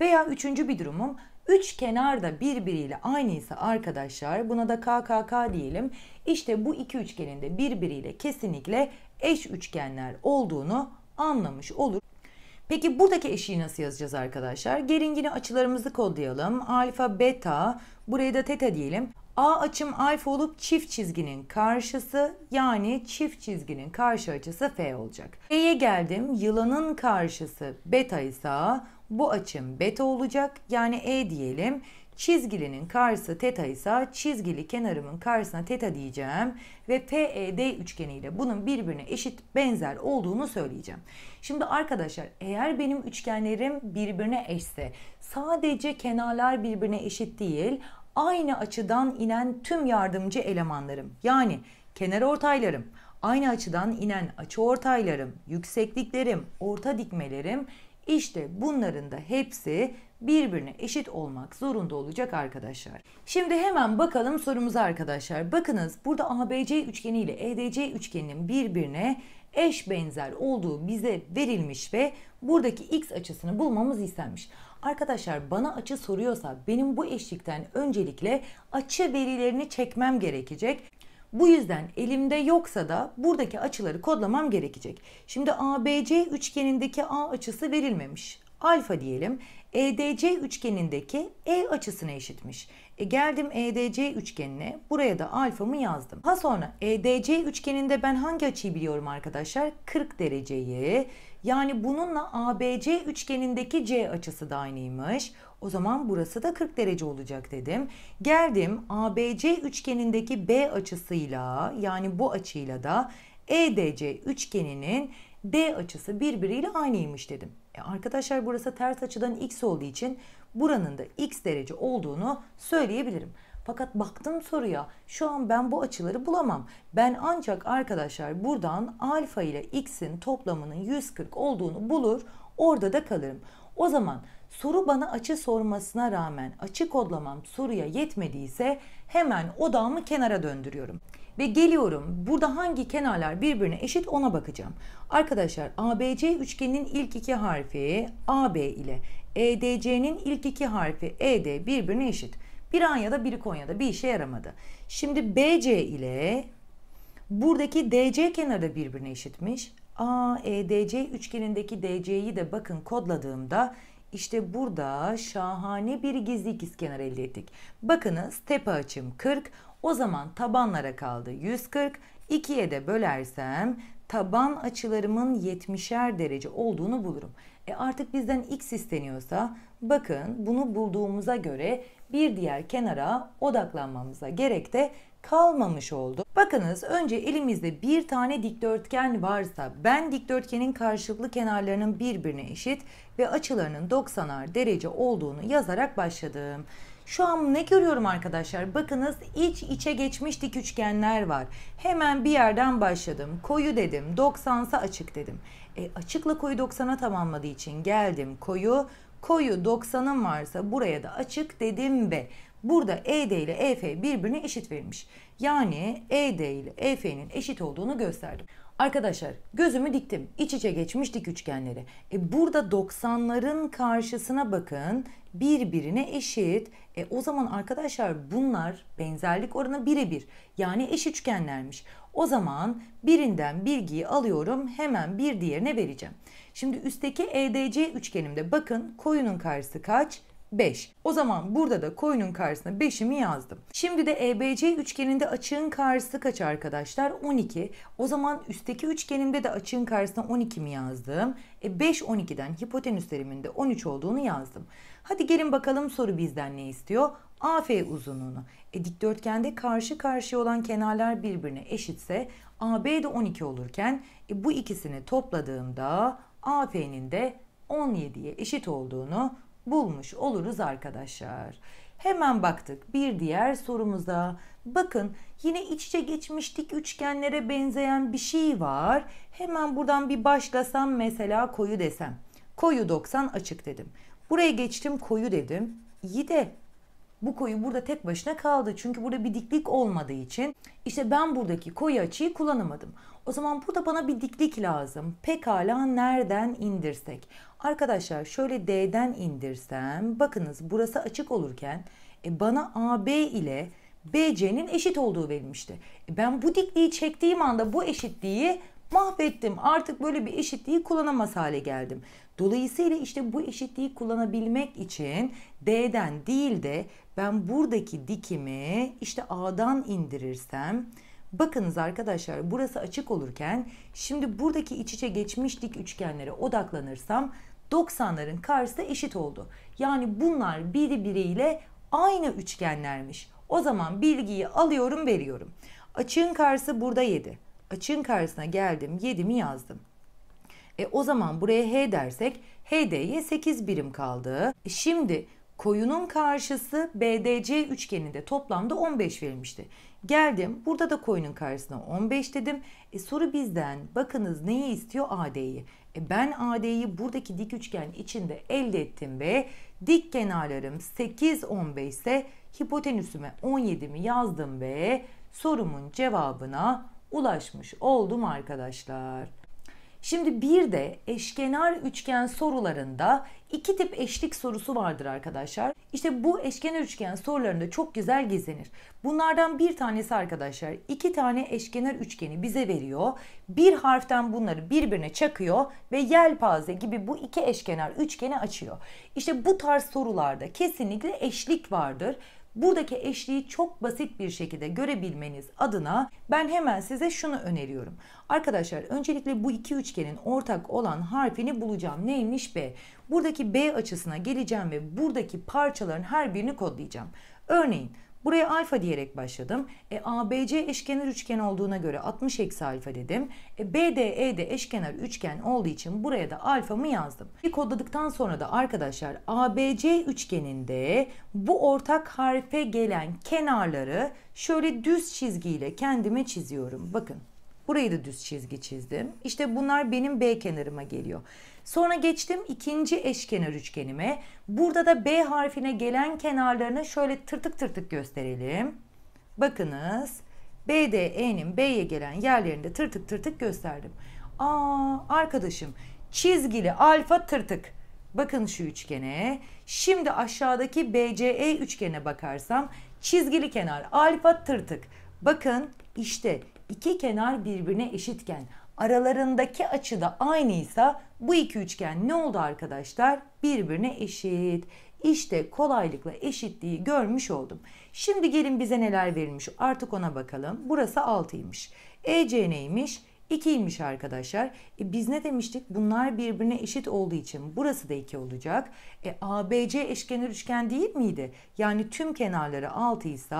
Veya üçüncü bir durumum üç kenar da birbiriyle aynıysa arkadaşlar buna da KKK diyelim. İşte bu iki üçgenin de birbiriyle kesinlikle eş üçgenler olduğunu anlamış olur. Peki buradaki eşiği nasıl yazacağız arkadaşlar? Gelin yine açılarımızı kodlayalım. Alfa, beta, buraya da teta diyelim. A açım alfa olup çift çizginin karşısı yani çift çizginin karşı açısı F olacak. F'ye geldim. Yılanın karşısı beta ise bu açım beta olacak. Yani E diyelim. Çizgilinin karşısı teta ise çizgili kenarımın karşısına teta diyeceğim ve PED üçgeniyle bunun birbirine eşit benzer olduğunu söyleyeceğim. Şimdi arkadaşlar eğer benim üçgenlerim birbirine eşse sadece kenarlar birbirine eşit değil aynı açıdan inen tüm yardımcı elemanlarım yani kenar ortaylarım, aynı açıdan inen açı ortaylarım, yüksekliklerim, orta dikmelerim işte bunların da hepsi birbirine eşit olmak zorunda olacak arkadaşlar. Şimdi hemen bakalım sorumuza arkadaşlar. Bakınız burada ABC üçgeni ile EDC üçgeninin birbirine eş benzer olduğu bize verilmiş ve buradaki x açısını bulmamız istenmiş. Arkadaşlar bana açı soruyorsa benim bu eşlikten öncelikle açı verilerini çekmem gerekecek. Bu yüzden elimde yoksa da buradaki açıları kodlamam gerekecek. Şimdi ABC üçgenindeki A açısı verilmemiş. Alfa diyelim. EDC üçgenindeki E açısına eşitmiş. E geldim EDC üçgenine. Buraya da alfamı yazdım. Ha sonra EDC üçgeninde ben hangi açıyı biliyorum arkadaşlar? 40 dereceyi yani bununla ABC üçgenindeki C açısı da aynıymış. O zaman burası da 40 derece olacak dedim. Geldim ABC üçgenindeki B açısıyla yani bu açıyla da EDC üçgeninin D açısı birbiriyle aynıymış dedim. E arkadaşlar burası ters açıdan x olduğu için buranın da x derece olduğunu söyleyebilirim. Fakat baktım soruya şu an ben bu açıları bulamam. Ben ancak arkadaşlar buradan alfa ile x'in toplamının 140 olduğunu bulur orada da kalırım. O zaman soru bana açı sormasına rağmen açı kodlamam soruya yetmediyse hemen odağımı kenara döndürüyorum. Ve geliyorum burada hangi kenarlar birbirine eşit ona bakacağım. Arkadaşlar ABC üçgeninin ilk iki harfi AB ile EDC'nin ilk iki harfi ED birbirine eşit. Bir Biri da biri Konya'da bir işe yaramadı. Şimdi BC ile buradaki DC kenarı birbirine eşitmiş. A, e, DC üçgenindeki DC'yi de bakın kodladığımda işte burada şahane bir gizli ikizkenar elde ettik. Bakınız tepe açım 40. O zaman tabanlara kaldı 140. 2'ye de bölersem taban açılarımın 70'er derece olduğunu bulurum. E artık bizden x isteniyorsa bakın bunu bulduğumuza göre bir diğer kenara odaklanmamıza gerek de kalmamış oldu. Bakınız önce elimizde bir tane dikdörtgen varsa ben dikdörtgenin karşılıklı kenarlarının birbirine eşit ve açılarının 90'ar derece olduğunu yazarak başladım. Şu an ne görüyorum arkadaşlar? Bakınız iç içe geçmiş dik üçgenler var. Hemen bir yerden başladım. Koyu dedim. 90'sa açık dedim. E, açıkla koyu 90'a tamamladığı için geldim. Koyu koyu 90'ın varsa buraya da açık dedim ve burada ED ile EF birbirine eşit verilmiş. Yani ED ile EF'nin eşit olduğunu gösterdim. Arkadaşlar gözümü diktim. İç içe geçmiş dik üçgenleri. E burada 90'ların karşısına bakın. Birbirine eşit. E o zaman arkadaşlar bunlar benzerlik oranı birebir. Yani eş üçgenlermiş. O zaman birinden bilgiyi alıyorum. Hemen bir diğerine vereceğim. Şimdi üstteki EDC üçgenimde bakın koyunun karşısı kaç? 5. O zaman burada da koyunun karşısına 5'imi yazdım. Şimdi de EBC üçgeninde açığın karşısı kaç arkadaşlar? 12. O zaman üstteki üçgenimde de açığın karşısına 12 mi yazdım? E 5 12'den hipotenüslerimin de 13 olduğunu yazdım. Hadi gelin bakalım soru bizden ne istiyor? AF uzunluğunu. E dikdörtgende karşı karşıya olan kenarlar birbirine eşitse AB de 12 olurken e, bu ikisini topladığımda AP'nin de 17'ye eşit olduğunu bulmuş oluruz arkadaşlar. Hemen baktık bir diğer sorumuza. Bakın yine iç içe geçmiştik üçgenlere benzeyen bir şey var. Hemen buradan bir başlasam mesela koyu desem. Koyu 90 açık dedim. Buraya geçtim koyu dedim. 7 bu koyu burada tek başına kaldı. Çünkü burada bir diklik olmadığı için işte ben buradaki koyu açıyı kullanamadım. O zaman burada bana bir diklik lazım. Pekala nereden indirsek? Arkadaşlar şöyle D'den indirsem bakınız burası açık olurken e, bana AB ile BC'nin eşit olduğu verilmişti. E, ben bu dikliği çektiğim anda bu eşitliği mahvettim. Artık böyle bir eşitliği kullanamaz hale geldim. Dolayısıyla işte bu eşitliği kullanabilmek için D'den değil de ben buradaki dikimi işte A'dan indirirsem Bakınız arkadaşlar burası açık olurken şimdi buradaki iç içe geçmiş dik üçgenlere odaklanırsam 90'ların karşısı eşit oldu. Yani bunlar birbiriyle aynı üçgenlermiş. O zaman bilgiyi alıyorum veriyorum. Açığın karşısı burada 7 açığın karşısına geldim, yedimi yazdım. E o zaman buraya H dersek HD'ye 8 birim kaldı. E, şimdi koyunun karşısı BDC üçgeninde toplamda 15 verilmişti. Geldim burada da koyunun karşısına 15 dedim. E, soru bizden bakınız neyi istiyor AD'yi. E, ben AD'yi buradaki dik üçgen içinde elde ettim ve dik kenarlarım 8 15 ise hipotenüsüme 17'mi yazdım ve sorumun cevabına ulaşmış oldum arkadaşlar. Şimdi bir de eşkenar üçgen sorularında iki tip eşlik sorusu vardır arkadaşlar. İşte bu eşkenar üçgen sorularında çok güzel gizlenir. Bunlardan bir tanesi arkadaşlar iki tane eşkenar üçgeni bize veriyor. Bir harften bunları birbirine çakıyor ve yelpaze gibi bu iki eşkenar üçgeni açıyor. İşte bu tarz sorularda kesinlikle eşlik vardır. Buradaki eşliği çok basit bir şekilde görebilmeniz adına ben hemen size şunu öneriyorum. Arkadaşlar öncelikle bu iki üçgenin ortak olan harfini bulacağım. Neymiş B? Buradaki B açısına geleceğim ve buradaki parçaların her birini kodlayacağım. Örneğin Buraya alfa diyerek başladım. E, ABC eşkenar üçgen olduğuna göre 60 eksi alfa dedim. E, BDE de eşkenar üçgen olduğu için buraya da alfamı yazdım. Bir kodladıktan sonra da arkadaşlar ABC üçgeninde bu ortak harfe gelen kenarları şöyle düz çizgiyle kendime çiziyorum. Bakın Burayı da düz çizgi çizdim. İşte bunlar benim B kenarıma geliyor. Sonra geçtim ikinci eşkenar üçgenime. Burada da B harfine gelen kenarlarını şöyle tırtık tırtık gösterelim. Bakınız bde'nin B'ye gelen yerlerinde tırtık tırtık gösterdim. Aa arkadaşım çizgili alfa tırtık. Bakın şu üçgene. Şimdi aşağıdaki BCE üçgene bakarsam çizgili kenar alfa tırtık. Bakın işte iki kenar birbirine eşitken aralarındaki açı açıda aynıysa bu iki üçgen ne oldu arkadaşlar? Birbirine eşit. İşte kolaylıkla eşitliği görmüş oldum. Şimdi gelin bize neler verilmiş artık ona bakalım. Burası 6'ymış. EC neymiş? 2'ymiş arkadaşlar. E biz ne demiştik? Bunlar birbirine eşit olduğu için burası da 2 olacak. E ABC eşkenar üçgen değil miydi? Yani tüm kenarları 6 ise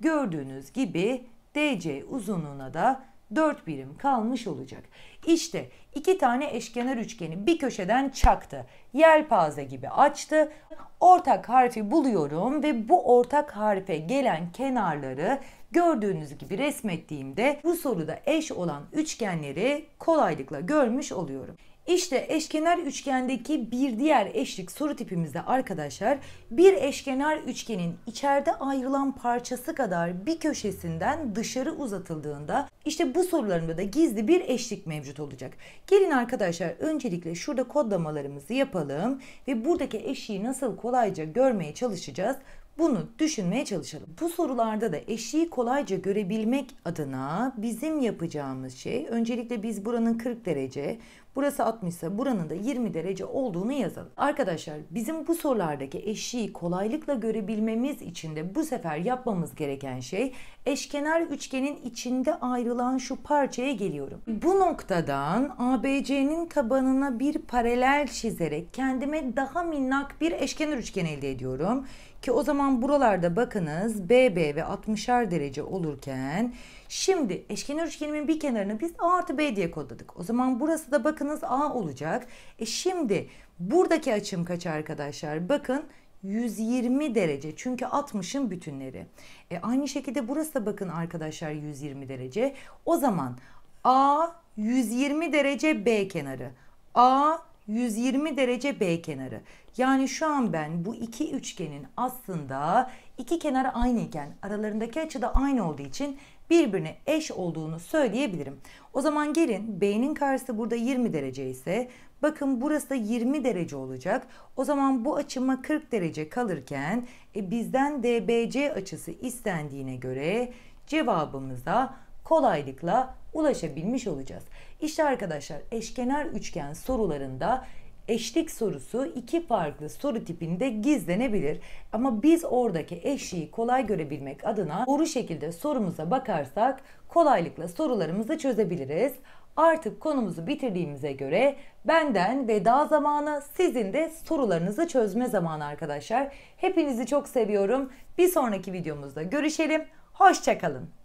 gördüğünüz gibi DC uzunluğuna da 4 birim kalmış olacak. İşte iki tane eşkenar üçgeni bir köşeden çaktı. Yelpaze gibi açtı. Ortak harfi buluyorum ve bu ortak harfe gelen kenarları gördüğünüz gibi resmettiğimde bu soruda eş olan üçgenleri kolaylıkla görmüş oluyorum. İşte eşkenar üçgendeki bir diğer eşlik soru tipimizde arkadaşlar bir eşkenar üçgenin içeride ayrılan parçası kadar bir köşesinden dışarı uzatıldığında işte bu sorularında da gizli bir eşlik mevcut olacak. Gelin arkadaşlar öncelikle şurada kodlamalarımızı yapalım ve buradaki eşiği nasıl kolayca görmeye çalışacağız. Bunu düşünmeye çalışalım. Bu sorularda da eşiği kolayca görebilmek adına bizim yapacağımız şey öncelikle biz buranın 40 derece, Burası 60 ise buranın da 20 derece olduğunu yazalım. Arkadaşlar bizim bu sorulardaki eşiği kolaylıkla görebilmemiz için de bu sefer yapmamız gereken şey eşkenar üçgenin içinde ayrılan şu parçaya geliyorum. Bu noktadan ABC'nin tabanına bir paralel çizerek kendime daha minnak bir eşkenar üçgen elde ediyorum. Ki o zaman buralarda bakınız BB ve 60'ar derece olurken şimdi eşkenar üçgenimin bir kenarını biz A artı B diye kodladık. O zaman burası da bakınız A olacak. E şimdi buradaki açım kaç arkadaşlar? Bakın 120 derece çünkü 60'ın bütünleri. E aynı şekilde burası da bakın arkadaşlar 120 derece. O zaman A 120 derece B kenarı. A 120 derece B kenarı. Yani şu an ben bu iki üçgenin aslında iki kenarı aynıyken aralarındaki açı da aynı olduğu için birbirine eş olduğunu söyleyebilirim. O zaman gelin B'nin karşısı burada 20 derece ise bakın burası da 20 derece olacak. O zaman bu açıma 40 derece kalırken e, bizden DBC açısı istendiğine göre cevabımıza kolaylıkla ulaşabilmiş olacağız. İşte arkadaşlar eşkenar üçgen sorularında eşlik sorusu iki farklı soru tipinde gizlenebilir. Ama biz oradaki eşliği kolay görebilmek adına doğru şekilde sorumuza bakarsak kolaylıkla sorularımızı çözebiliriz. Artık konumuzu bitirdiğimize göre benden veda zamanı, sizin de sorularınızı çözme zamanı arkadaşlar. Hepinizi çok seviyorum. Bir sonraki videomuzda görüşelim. Hoşçakalın.